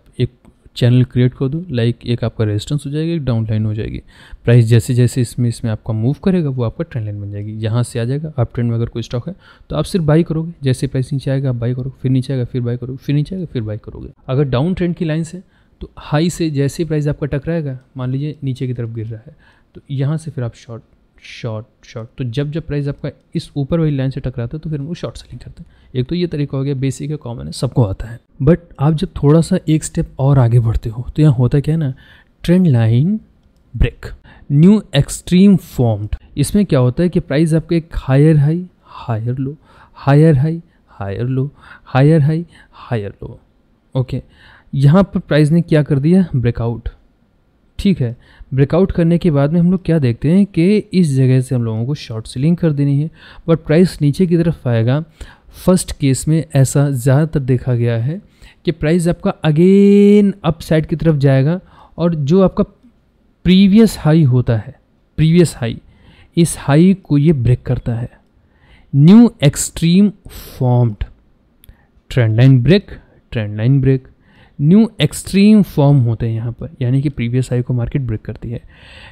चैनल क्रिएट कर दो लाइक एक आपका रेजिस्टेंस हो जाएगा एक डाउन लाइन हो जाएगी प्राइस जैसे जैसे इसमें इसमें आपका मूव करेगा वो आपका ट्रेंड लाइन बन जाएगी यहाँ से आ जाएगा आप ट्रेंड में अगर कोई स्टॉक है तो आप सिर्फ बाई करोगे जैसे प्राइस नीचे आएगा आप बाई करोगे फिर नीचे आएगा फिर बाई करोगे फिर नीचे आएगा फिर बाई करोगे अगर डाउन ट्रेंड की लाइन से तो हाई से जैसे प्राइस आपका टकराएगा मान लीजिए नीचे की तरफ गिर रहा है तो यहाँ से फिर आप शॉर्ट शॉर्ट शॉर्ट तो जब जब प्राइस आपका इस ऊपर वाली लाइन से टकराता है तो फिर हम लोग शॉर्ट सेलिंग करते हैं एक तो ये तरीका हो गया बेसिक है कॉमन है सबको आता है बट आप जब थोड़ा सा एक स्टेप और आगे बढ़ते हो तो यहाँ होता क्या है ना trend line break new extreme formed इसमें क्या होता है कि प्राइस आपका एक higher high higher low higher high higher low higher high higher low okay यहाँ पर प्राइस ने क्या कर दिया ब्रेकआउट ठीक है ब्रेकआउट करने के बाद में हम लोग क्या देखते हैं कि इस जगह से हम लोगों को शॉर्ट सेलिंग कर देनी है बट प्राइस नीचे की तरफ आएगा फर्स्ट केस में ऐसा ज़्यादातर देखा गया है कि प्राइस आपका अगेन अप साइड की तरफ जाएगा और जो आपका प्रीवियस हाई होता है प्रीवियस हाई इस हाई को ये ब्रेक करता है new extreme formed trend line break trend line break new extreme form होते हैं यहाँ पर यानी कि प्रीवियस हाई को मार्केट ब्रेक करती है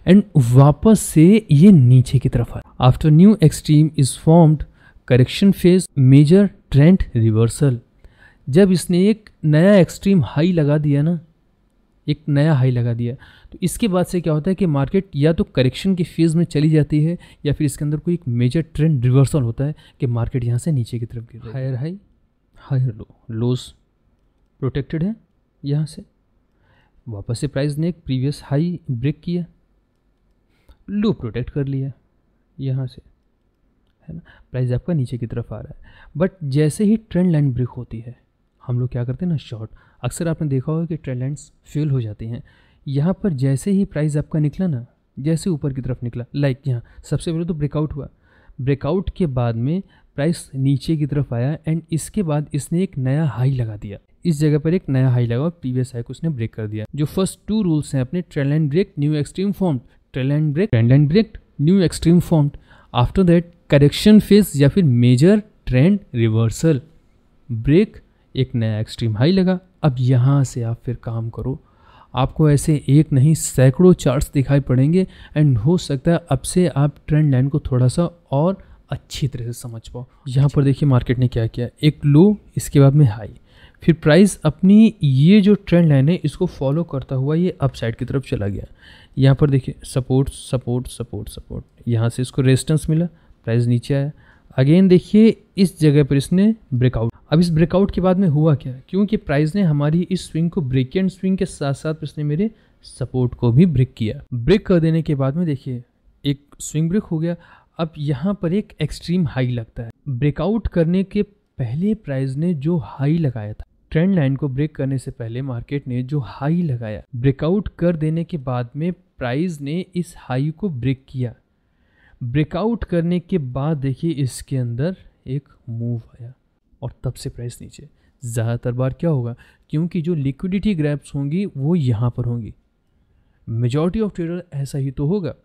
एंड वापस से ये नीचे की तरफ है after new extreme is formed correction phase major trend reversal जब इसने एक नया एक्सट्रीम हाई लगा दिया ना एक नया हाई लगा दिया तो इसके बाद से क्या होता है कि मार्केट या तो करेक्शन के फेज़ में चली जाती है या फिर इसके अंदर कोई एक मेजर ट्रेंड रिवर्सल होता है कि मार्केट यहाँ से नीचे की तरफ गिर higher high higher low lows protected है यहाँ से वापस से प्राइस ने एक प्रीवियस हाई ब्रेक किया लो प्रोटेक्ट कर लिया यहाँ से है ना प्राइस आपका नीचे की तरफ आ रहा है बट जैसे ही ट्रेंड लाइन ब्रेक होती है हम लोग क्या करते हैं ना शॉर्ट अक्सर आपने देखा होगा कि ट्रेंड लाइन्स फेल हो जाती हैं यहाँ पर जैसे ही प्राइस आपका निकला ना जैसे ऊपर की तरफ निकला लाइक यहाँ सबसे पहले तो ब्रेकआउट हुआ ब्रेकआउट के बाद में प्राइस नीचे की तरफ आया एंड इसके बाद इसने एक नया हाई लगा दिया इस जगह पर एक नया हाई लगा और प्रीवियस हाई को उसने ब्रेक कर दिया जो फर्स्ट टू रूल्स हैं अपने trail and break new extreme form trail and break trend and break new extreme form after that correction phase या फिर मेजर ट्रेंड रिवर्सल ब्रेक एक नया एक्सट्रीम हाई लगा अब यहाँ से आप फिर काम करो आपको ऐसे एक नहीं सैकड़ों चार्ट्स दिखाई पड़ेंगे एंड हो सकता है अब से आप ट्रेंड लाइन को थोड़ा सा और अच्छी तरह से समझ पाओ यहाँ पर देखिए मार्केट ने क्या किया एक लो इसके बाद में हाई फिर प्राइस अपनी ये जो ट्रेंड लाइन है इसको फॉलो करता हुआ ये अपसाइड की तरफ चला गया यहाँ पर देखिए सपोर्ट सपोर्ट सपोर्ट सपोर्ट यहाँ से इसको रेजिस्टेंस मिला प्राइस नीचे आया अगेन देखिए इस जगह पर इसने ब्रेकआउट अब इस ब्रेकआउट के बाद में हुआ क्या क्योंकि प्राइस ने हमारी इस स्विंग को ब्रेक एंड स्विंग के साथ साथ इसने मेरे सपोर्ट को भी ब्रेक किया ब्रेक कर देने के बाद में देखिए एक स्विंग ब्रेक हो गया अब यहाँ पर एक एक्सट्रीम हाई लगता है ब्रेकआउट करने के पहले प्राइस ने जो हाई लगाया था ट्रेंड लाइन को ब्रेक करने से पहले मार्केट ने जो हाई लगाया ब्रेकआउट कर देने के बाद में प्राइस ने इस हाई को ब्रेक किया ब्रेकआउट करने के बाद देखिए इसके अंदर एक मूव आया और तब से प्राइस नीचे ज़्यादातर बार क्या होगा क्योंकि जो लिक्विडिटी ग्रैप्स होंगी वो यहाँ पर होंगी मेजॉरिटी ऑफ ट्रेडर ऐसा ही तो होगा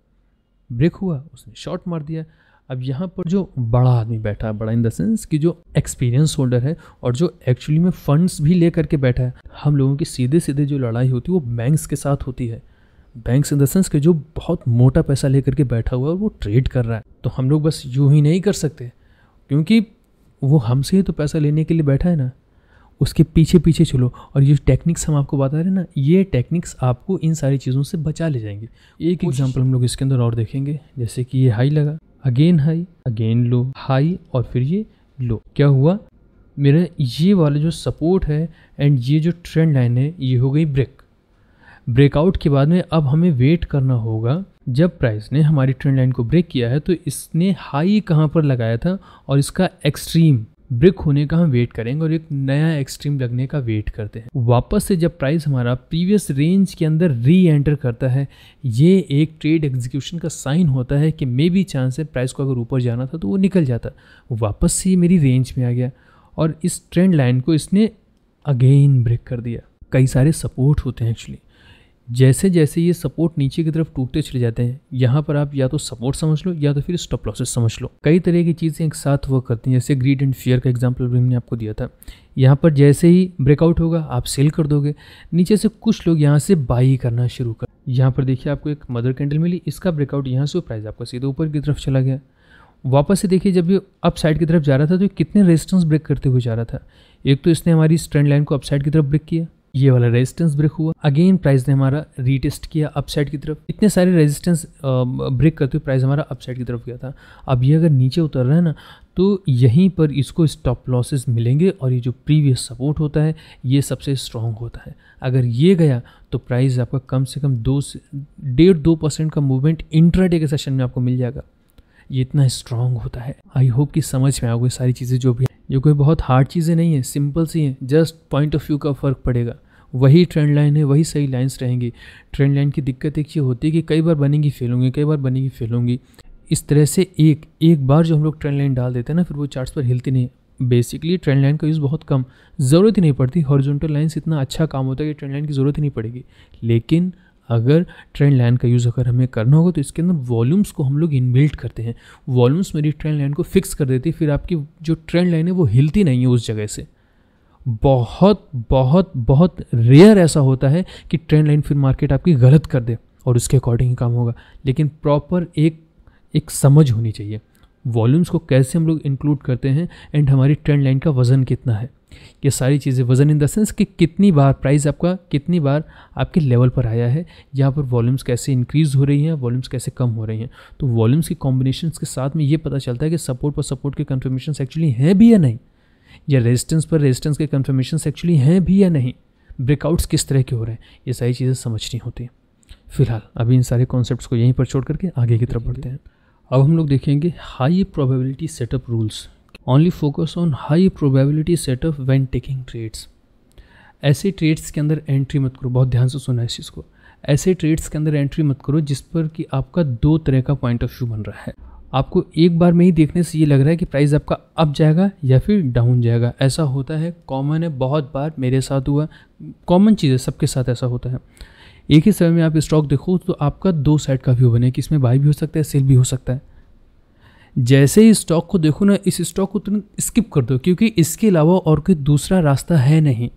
ब्रेक हुआ उसने शॉर्ट मार दिया अब यहाँ पर जो बड़ा आदमी बैठा है बड़ा इन द सेंस कि जो एक्सपीरियंस होल्डर है और जो एक्चुअली में फंड्स भी ले करके बैठा है हम लोगों की सीधे सीधे जो लड़ाई होती है वो बैंक्स के साथ होती है बैंक्स इन द सेंस कि जो बहुत मोटा पैसा लेकर के बैठा हुआ है और वो ट्रेड कर रहा है तो हम लोग बस यूँ ही नहीं कर सकते क्योंकि वो हमसे ही तो पैसा लेने के लिए बैठा है ना उसके पीछे पीछे चलो और ये टेक्निक्स हम आपको बता रहे हैं ना ये टेक्निक्स आपको इन सारी चीज़ों से बचा ले जाएंगे एक एग्जांपल हम लोग इसके अंदर और देखेंगे जैसे कि ये हाई लगा again high again low high और फिर ये लो क्या हुआ मेरा ये वाला जो सपोर्ट है एंड ये जो ट्रेंड लाइन है ये हो गई ब्रेक ब्रेकआउट के बाद में अब हमें वेट करना होगा जब प्राइस ने हमारी ट्रेंड लाइन को ब्रेक किया है तो इसने हाई कहाँ पर लगाया था और इसका एक्सट्रीम ब्रेक होने का हम वेट करेंगे और एक नया एक्सट्रीम लगने का वेट करते हैं वापस से जब प्राइस हमारा प्रीवियस रेंज के अंदर री एंटर करता है ये एक ट्रेड एग्जीक्यूशन का साइन होता है कि मे बी चांस है प्राइस को अगर ऊपर जाना था तो वो निकल जाता वापस से मेरी रेंज में आ गया और इस ट्रेंड लाइन को इसने अगेन ब्रेक कर दिया कई सारे सपोर्ट होते हैं एक्चुअली जैसे जैसे ये सपोर्ट नीचे की तरफ टूटते चले जाते हैं यहाँ पर आप या तो सपोर्ट समझ लो या तो फिर स्टॉप लॉसेस समझ लो कई तरह की चीज़ें एक साथ वर्क करती हैं जैसे ग्रीड एंड फियर का एग्जाम्पल भी हमने आपको दिया था यहाँ पर जैसे ही ब्रेकआउट होगा आप सेल कर दोगे नीचे से कुछ लोग यहाँ से बाई करना शुरू कर यहाँ पर देखिए आपको एक मदर कैंडल मिली इसका ब्रेकआउट यहाँ से प्राइस आपका सीधे ऊपर की तरफ चला गया वापस से देखिए जब ये अप साइड की तरफ जा रहा था तो कितने रेजिस्टेंस ब्रेक करते हुए जा रहा था एक तो इसने हमारी स्ट्रेंड लाइन को अप साइड की तरफ ब्रेक किया ये वाला रेजिस्टेंस ब्रेक हुआ अगेन प्राइस ने हमारा रीटेस्ट किया अपसाइड की तरफ इतने सारे रेजिस्टेंस ब्रेक करते हुए प्राइस हमारा अपसाइड की तरफ गया था अब ये अगर नीचे उतर रहा है ना तो यहीं पर इसको स्टॉप लॉसेस मिलेंगे और ये जो प्रीवियस सपोर्ट होता है ये सबसे स्ट्रॉन्ग होता है अगर ये गया तो प्राइस आपका कम से कम दो से डेढ़ दो परसेंट का मूवमेंट इंट्राडे के सेशन में आपको मिल जाएगा ये इतना स्ट्रांग होता है आई होप कि समझ में आओगे सारी चीज़ें जो भी ये कोई बहुत हार्ड चीज़ें नहीं है सिंपल सी हैं जस्ट पॉइंट ऑफ व्यू का फ़र्क पड़ेगा वही ट्रेंड लाइन है वही सही लाइंस रहेंगी ट्रेंड लाइन की दिक्कत एक चीज़ होती है कि कई बार बनेगी फेल होंगी कई बार बनेगी फेल होंगी इस तरह से एक एक बार जो हम लोग ट्रेंड लाइन डाल देते हैं ना फिर वो चार्ट्स पर हिलती नहीं बेसिकली ट्रेंड लाइन का यूज़ बहुत कम ज़रूरत ही नहीं पड़ती हॉरिजॉन्टल लाइंस इतना अच्छा काम होता है कि ट्रेंड लाइन की ज़रूरत ही नहीं पड़ेगी लेकिन अगर ट्रेंड लाइन का यूज़ अगर हमें करना होगा तो इसके अंदर वॉल्यूम्स को हम लोग इनबिल्ट करते हैं वॉल्यूम्स मेरी ट्रेंड लाइन को फिक्स कर देती है फिर आपकी जो ट्रेंड लाइन है वो हिलती नहीं है उस जगह से बहुत बहुत बहुत रेयर ऐसा होता है कि ट्रेंड लाइन फिर मार्केट आपकी गलत कर दे और उसके अकॉर्डिंग ही काम होगा लेकिन प्रॉपर एक एक समझ होनी चाहिए वॉल्यूम्स को कैसे हम लोग इंक्लूड करते हैं एंड हमारी ट्रेंड लाइन का वज़न कितना है ये सारी चीज़ें वज़न इन देंस कि कितनी बार प्राइस आपका कितनी बार आपके लेवल पर आया है यहाँ पर वॉल्यूम्स कैसे इंक्रीज़ हो रही हैं वॉल्यूम्स कैसे कम हो रही हैं तो वॉल्यूम्स की कॉम्बिनेशन के साथ में ये पता चलता है कि सपोर्ट पर सपोर्ट के कन्फर्मेशन एक्चुअली हैं भी या नहीं या रेजिस्टेंस पर रेजिस्टेंस के कन्फर्मेशन एक्चुअली हैं भी या नहीं ब्रेकआउट्स किस तरह के हो रहे हैं ये सारी चीज़ें समझनी होती हैं फिलहाल अभी इन सारे कॉन्सेप्ट को यहीं पर छोड़ करके आगे की तरफ बढ़ते हैं अब हम लोग देखेंगे high probability setup rules only focus on high probability setup when taking trades ऐसे ट्रेड्स के अंदर एंट्री मत करो बहुत ध्यान से सुना इस चीज़ को ऐसे ट्रेड्स के अंदर एंट्री मत करो जिस पर कि आपका दो तरह का पॉइंट ऑफ व्यू बन रहा है आपको एक बार में ही देखने से ये लग रहा है कि प्राइस आपका अप जाएगा या फिर डाउन जाएगा ऐसा होता है कॉमन है बहुत बार मेरे साथ हुआ कॉमन चीज़ है सबके साथ ऐसा होता है एक ही समय में आप स्टॉक देखो तो आपका दो साइड का व्यू बने कि इसमें बाई भी हो सकता है सेल भी हो सकता है जैसे ही स्टॉक को देखो ना इस स्टॉक को तुरंत स्किप कर दो क्योंकि इसके अलावा और कोई दूसरा रास्ता है नहीं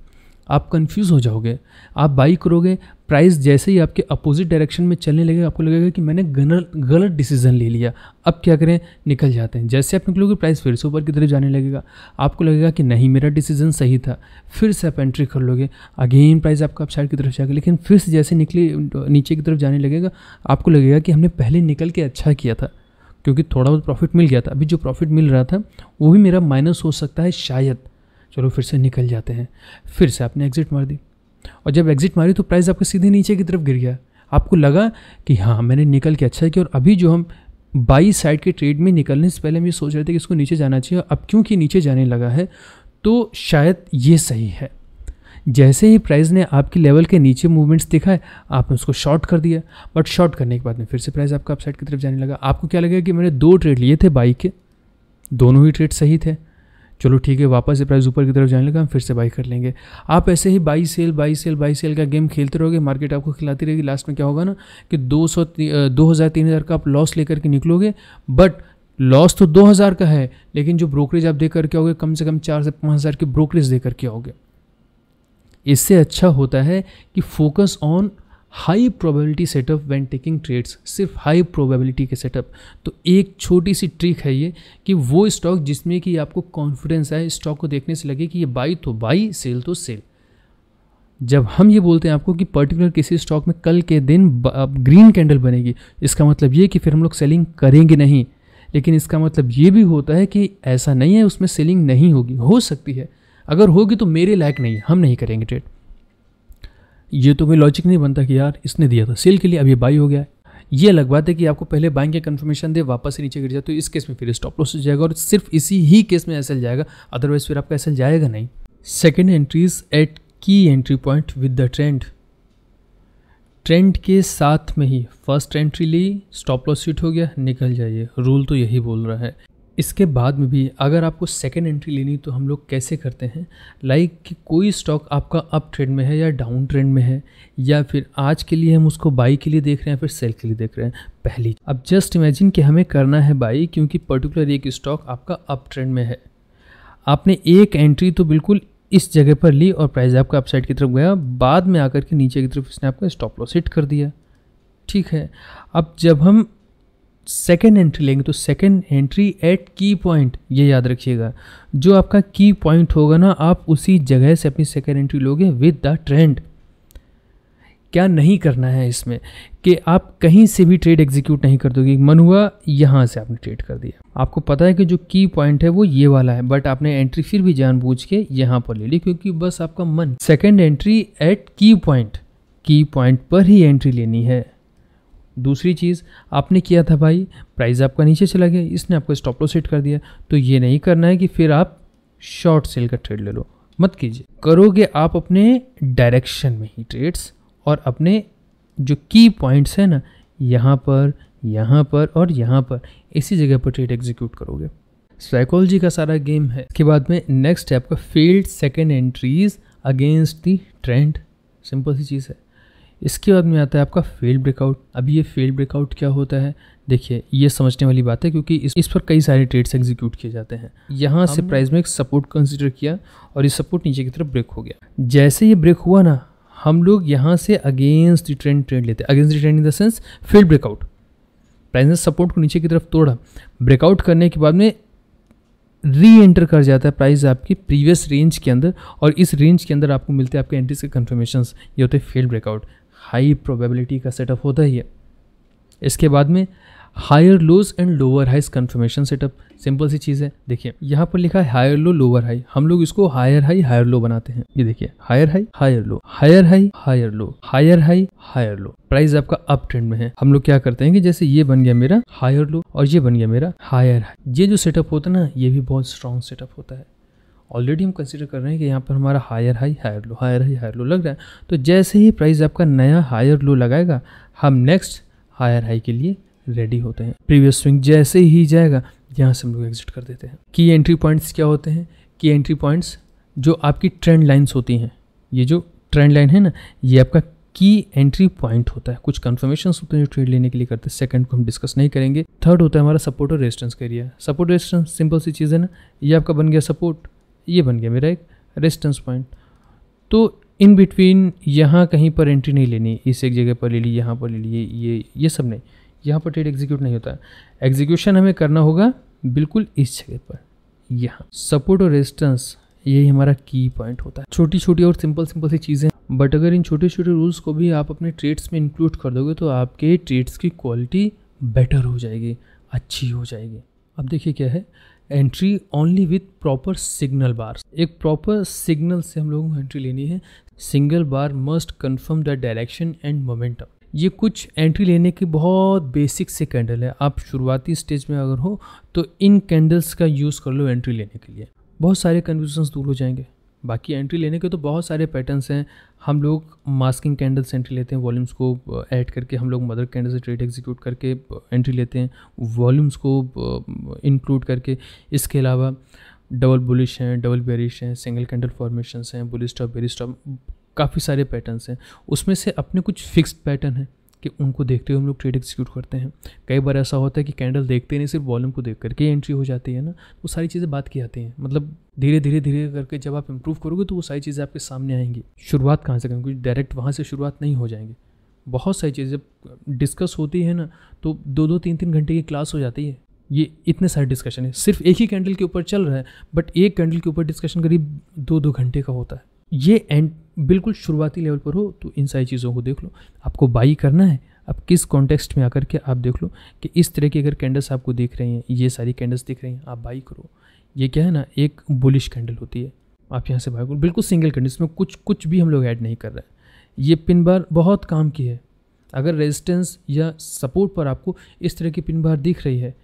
आप कंफ्यूज हो जाओगे आप बाई करोगे प्राइस जैसे ही आपके अपोजिट डायरेक्शन में चलने लगेगा आपको लगेगा कि मैंने गलत गलत डिसीजन ले लिया अब क्या करें निकल जाते हैं जैसे आप निकलोगे प्राइस फिर से ऊपर की तरफ जाने लगेगा आपको लगेगा कि नहीं मेरा डिसीजन सही था फिर से आप एंट्री कर लोगे अगेन प्राइस आपका अपसाइड की तरफ जाएगा लेकिन फिर से जैसे निकले नीचे की तरफ जाने लगेगा आपको लगेगा कि हमने पहले निकल के अच्छा किया था क्योंकि थोड़ा बहुत प्रॉफिट मिल गया था अभी जो प्रॉफिट मिल रहा था वो भी मेरा माइनस हो सकता है शायद चलो फिर से निकल जाते हैं फिर से आपने एग्ज़िट मार दी और जब एग्ज़िट मारी तो प्राइस आपके सीधे नीचे की तरफ गिर गया आपको लगा कि हाँ मैंने निकल के अच्छा किया और अभी जो हम बाई साइड के ट्रेड में निकलने से पहले हम ये सोच रहे थे कि इसको नीचे जाना चाहिए अब क्योंकि नीचे जाने लगा है तो शायद ये सही है जैसे ही प्राइस ने आपकी लेवल के नीचे मूवमेंट्स दिखाए आपने उसको शॉर्ट कर दिया बट शॉर्ट करने के बाद में फिर से प्राइस आपका अपसाइड की तरफ जाने लगा आपको क्या लगेगा कि मैंने दो ट्रेड लिए थे बाई के दोनों ही ट्रेड सही थे चलो ठीक है वापस से प्राइस ऊपर की तरफ जाने लगा हम फिर से बाई कर लेंगे आप ऐसे ही buy sell buy sell buy sell का गेम खेलते रहोगे मार्केट आपको खिलाती रहेगी लास्ट में क्या होगा ना कि दो सौ दो हज़ार तीन हज़ार का आप लॉस लेकर के निकलोगे बट लॉस तो दो हज़ार का है लेकिन जो ब्रोकरेज आप दे करके आओगे कम से कम चार से पाँच हज़ार की ब्रोकरेज दे करके आओगे इससे अच्छा होता है कि focus on high probability setup when taking trades सिर्फ हाई प्रोबेबिलिटी के सेटअप तो एक छोटी सी ट्रिक है ये कि वो स्टॉक जिसमें कि आपको कॉन्फिडेंस आए स्टॉक को देखने से लगे कि ये बाई तो बाई सेल तो सेल जब हम ये बोलते हैं आपको कि पर्टिकुलर किसी स्टॉक में कल के दिन ग्रीन कैंडल बनेगी इसका मतलब ये कि फिर हम लोग सेलिंग करेंगे नहीं लेकिन इसका मतलब ये भी होता है कि ऐसा नहीं है उसमें सेलिंग नहीं होगी हो सकती है अगर होगी तो मेरे लायक नहीं हम नहीं करेंगे ट्रेड ये तो कोई लॉजिक नहीं बनता कि यार इसने दिया था सेल के लिए अब ये बाई हो गया है ये अलग बात है कि आपको पहले बाइंग का कन्फर्मेशन दे वापस से नीचे गिर जाए तो इस केस में फिर स्टॉप लॉस हो जाएगा और सिर्फ इसी ही केस में एसएल जाएगा अदरवाइज फिर आपका एसएल जाएगा नहीं second entries at key entry point with the trend trend के साथ में ही फर्स्ट एंट्री ली स्टॉप लॉस सीट हो गया निकल जाइए रूल तो यही बोल रहा है इसके बाद में भी अगर आपको सेकेंड एंट्री लेनी तो हम लोग कैसे करते हैं लाइक कि कोई स्टॉक आपका अप ट्रेंड में है या डाउन ट्रेंड में है या फिर आज के लिए हम उसको बाई के लिए देख रहे हैं फिर सेल के लिए देख रहे हैं पहली अब जस्ट इमेजिन कि हमें करना है बाई क्योंकि पर्टिकुलर एक स्टॉक आपका अप ट्रेंड में है आपने एक एंट्री तो बिल्कुल इस जगह पर ली और प्राइस आपका अपसाइड की तरफ गया बाद में आकर के नीचे की तरफ इसने आपका स्टॉप लॉस हिट कर दिया ठीक है अब जब हम सेकेंड एंट्री लेंगे तो second entry at key point ये याद रखिएगा जो आपका की पॉइंट होगा ना आप उसी जगह से अपनी सेकेंड एंट्री लोगे विद द ट्रेंड क्या नहीं करना है इसमें कि आप कहीं से भी ट्रेड एग्जीक्यूट नहीं कर दोगे मन हुआ यहाँ से आपने ट्रेड कर दिया आपको पता है कि जो की पॉइंट है वो ये वाला है बट आपने एंट्री फिर भी जानबूझ के यहाँ पर ले ली क्योंकि बस आपका मन second entry at key point key point पर ही एंट्री लेनी है दूसरी चीज़ आपने किया था भाई प्राइस आपका नीचे चला गया इसने आपको स्टॉप लॉस सेट कर दिया तो ये नहीं करना है कि फिर आप शॉर्ट सेल का ट्रेड ले लो मत कीजिए करोगे आप अपने डायरेक्शन में ही ट्रेड्स और अपने जो की पॉइंट्स हैं ना यहाँ पर यहाँ पर और यहाँ पर इसी जगह पर ट्रेड एग्जीक्यूट करोगे साइकोलॉजी का सारा गेम है इसके बाद में नेक्स्ट है आपका field second entries against the trend simple सी चीज़ है इसके बाद में आता है आपका फेल्ड ब्रेकआउट अब ये फील्ड ब्रेकआउट क्या होता है देखिए ये समझने वाली बात है क्योंकि इस, इस पर कई सारे ट्रेड्स एग्जीक्यूट किए जाते हैं यहाँ से प्राइस में एक सपोर्ट कंसिडर किया और ये सपोर्ट नीचे की तरफ ब्रेक हो गया जैसे ये ब्रेक हुआ ना हम लोग यहाँ से अगेंस्ट दी ट्रेंड ट्रेड लेते हैं against the trend in the sense failed breakout price ने सपोर्ट को नीचे की तरफ तोड़ा ब्रेकआउट करने के बाद में री एंटर कर जाता है प्राइस आपकी प्रीवियस रेंज के अंदर और इस रेंज के अंदर आपको मिलते हैं आपके एंट्रीज के कन्फर्मेशन ये होते हैं फेल्ड ब्रेकआउट हाई प्रोबेबिलिटी का सेटअप होता ही है इसके बाद में higher lows and lower highs confirmation setup simple सी चीज़ है देखिए यहाँ पर लिखा है हायर लो लोअर हाई हम लोग इसको हायर हाई हायर लो बनाते हैं ये देखिए higher high higher low higher high higher low higher high higher low price आपका अप ट्रेंड में है हम लोग क्या करते हैं कि जैसे ये बन गया मेरा हायर लो और ये बन गया मेरा हायर हाई ये जो सेटअप होता है ना ये भी बहुत स्ट्रॉन्ग सेटअप होता है ऑलरेडी हम कंसिडर कर रहे हैं कि यहाँ पर हमारा higher high higher low higher high higher low लग रहा है तो जैसे ही प्राइस आपका नया हायर लो लगाएगा हम नेक्स्ट हायर हाई के लिए रेडी होते हैं प्रीवियस स्विंग जैसे ही जाएगा यहाँ से हम लोग एग्जिट कर देते हैं की एंट्री पॉइंट्स क्या होते हैं की एंट्री पॉइंट्स जो आपकी ट्रेंड लाइन्स होती हैं ये जो ट्रेंड लाइन है ना ये आपका की एंट्री पॉइंट होता है कुछ कन्फर्मेशन होते हैं जो ट्रेड लेने के लिए करते हैं सेकंड को हम डिस्कस नहीं करेंगे थर्ड होता है हमारा सपोर्ट और रेजिस्टेंस का एरिया सपोर्ट रेजिस्टेंस सिंपल सी चीज़ है ना ये आपका बन गया सपोर्ट ये बन गया मेरा एक रेजिस्टेंस पॉइंट तो इन बिटवीन यहाँ कहीं पर एंट्री नहीं लेनी इस एक जगह पर ले ली यहाँ पर ले ली ये ये सब नहीं यहाँ पर ट्रेड एग्जीक्यूट नहीं होता एग्जीक्यूशन हमें करना होगा बिल्कुल इस जगह पर यहाँ सपोर्ट और रेजिस्टेंस यही हमारा की पॉइंट होता है छोटी छोटी और सिंपल सिंपल सी चीज़ें बट अगर इन छोटे छोटे रूल्स को भी आप अपने ट्रेड्स में इंक्लूड कर दोगे तो आपके ट्रेड्स की क्वालिटी बेटर हो जाएगी अच्छी हो जाएगी अब देखिए क्या है entry only with proper signal bar एक प्रॉपर सिग्नल से हम लोगों को एंट्री लेनी है single bar must confirm the direction and momentum ये कुछ एंट्री लेने के बहुत बेसिक से कैंडल है आप शुरुआती स्टेज में अगर हो तो इन कैंडल्स का यूज़ कर लो एंट्री लेने के लिए बहुत सारे कन्फ्यूजन्स दूर हो जाएंगे बाकी एंट्री लेने के तो बहुत सारे पैटर्न्स हैं हम लोग मास्किंग कैंडल से एंट्री लेते हैं वॉल्यूम्स को ऐड करके हम लोग मदर कैंडल से ट्रेड एग्जीक्यूट करके एंट्री लेते हैं वॉल्यूम्स को इंक्लूड करके इसके अलावा डबल बुलिश हैं डबल बेरिश हैं सिंगल कैंडल फॉर्मेशन हैं बुलिस्टॉप बेरिस्टॉप स्टॉप काफ़ी सारे पैटर्न्स हैं उसमें से अपने कुछ फिक्स्ड पैटर्न हैं कि उनको देखते हुए हम लोग ट्रेड एक्सिक्यूट करते हैं कई बार ऐसा होता है कि कैंडल देखते नहीं सिर्फ वॉल्यूम को देख करके एंट्री हो जाती है ना वो तो सारी चीज़ें बात की जाती हैं मतलब धीरे धीरे धीरे करके जब आप इम्प्रूव करोगे तो वो सारी चीज़ें आपके सामने आएंगी शुरुआत कहाँ से करें क्योंकि डायरेक्ट वहाँ से शुरुआत नहीं हो जाएंगी बहुत सारी चीज़ें जब डिस्कस होती है ना तो दो दो तीन तीन घंटे की क्लास हो जाती है ये इतने सारे डिस्कशन है सिर्फ एक ही कैंडल के ऊपर चल रहा है बट एक कैंडल के ऊपर डिस्कशन करीब दो दो घंटे का होता है ये एंड बिल्कुल शुरुआती लेवल पर हो तो इन सारी चीज़ों को देख लो आपको बाई करना है अब किस कॉन्टेक्स्ट में आकर के आप देख लो कि इस तरह की अगर कैंडल्स आपको दिख रही हैं ये सारी कैंडल्स दिख रही हैं आप बाई करो ये क्या है ना एक बुलिश कैंडल होती है आप यहाँ से बाई करो बिल्कुल सिंगल कैंडल इसमें कुछ कुछ भी हम लोग ऐड नहीं कर रहे हैं ये पिन बार बहुत काम की है अगर रेजिस्टेंस या सपोर्ट पर आपको इस तरह की पिन बार दिख रही है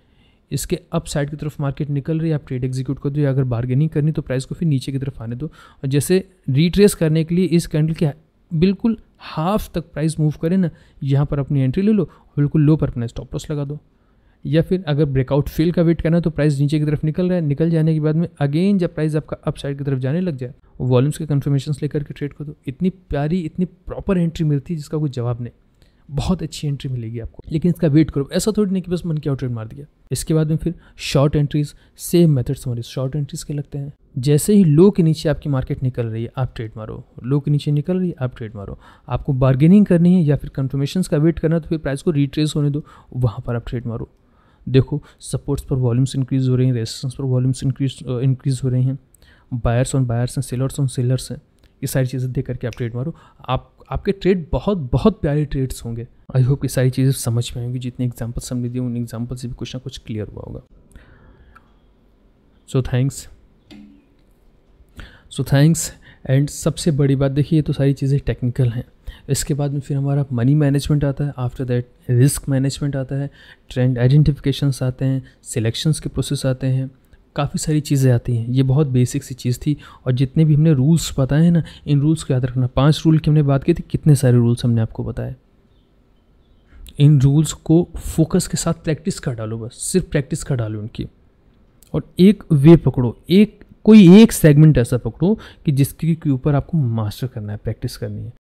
इसके अप साइड की तरफ मार्केट निकल रही है आप ट्रेड एग्जीक्यूट कर दो या अगर बार्गेनिंग करनी तो प्राइस को फिर नीचे की तरफ आने दो और जैसे रिट्रेस करने के लिए इस कैंडल के बिल्कुल हाफ तक प्राइस मूव करें ना यहाँ पर अपनी एंट्री ले लो बिल्कुल लो पर अपना स्टॉप लॉस लगा दो या फिर अगर ब्रेकआउट फेल का वेट करना है तो प्राइस नीचे की तरफ निकल रहा है निकल जाने के बाद में अगेन जब प्राइस आपका अप साइड की तरफ जाने लग जाए वॉल्यूम्स के कन्फर्मेशन लेकर के ट्रेड कर दो इतनी प्यारी इतनी प्रॉपर एंट्री मिलती है जिसका कोई जवाब नहीं बहुत अच्छी एंट्री मिलेगी आपको लेकिन इसका वेट करो ऐसा थोड़ी नहीं कि बस मन के आउटरेट मार दिया इसके बाद में फिर शॉर्ट एंट्रीज सेम मेथड्स हमारे शॉर्ट एंट्रीज के लगते हैं जैसे ही लो के नीचे आपकी मार्केट निकल रही है आप ट्रेड मारो लो के नीचे निकल रही है आप ट्रेड मारो आपको बार्गेनिंग करनी है या फिर कन्फर्मेशन का वेट करना तो फिर प्राइस को रिट्रेस होने दो वहाँ पर आप ट्रेड मारो देखो सपोर्ट्स पर वॉल्यूम्स इंक्रीज़ हो रहे हैं रेजिस्टेंस पर वॉल्यूम्स इंक्रीज इंक्रीज़ हो रहे हैं बायर्स ऑन बायर्स हैं सेलर्स ऑन सेलर्स हैं ये सारी चीज़ें देख करके आप ट्रेड मारो आप आपके ट्रेड बहुत बहुत प्यारे ट्रेड्स होंगे आई होप ये सारी चीज़ें समझ में आएंगी जितने एग्जाम्पल हमने दिए उन एग्जाम्पल से भी कुछ ना कुछ क्लियर हुआ होगा so thanks so thanks and सबसे बड़ी बात देखिए तो सारी चीज़ें टेक्निकल हैं इसके बाद में फिर हमारा मनी मैनेजमेंट आता है आफ्टर दैट रिस्क मैनेजमेंट आता है ट्रेंड आइडेंटिफिकेशंस आते हैं सिलेक्शंस के प्रोसेस आते हैं काफ़ी सारी चीज़ें आती हैं ये बहुत बेसिक सी चीज़ थी और जितने भी हमने रूल्स बताए हैं ना इन रूल्स को याद रखना पाँच रूल की हमने बात की थी कितने सारे रूल्स हमने आपको बताए इन रूल्स को फोकस के साथ प्रैक्टिस कर डालो बस सिर्फ प्रैक्टिस कर डालो इनकी और एक वे पकड़ो एक कोई एक सेगमेंट ऐसा पकड़ो कि जिसके ऊपर आपको मास्टर करना है प्रैक्टिस करनी है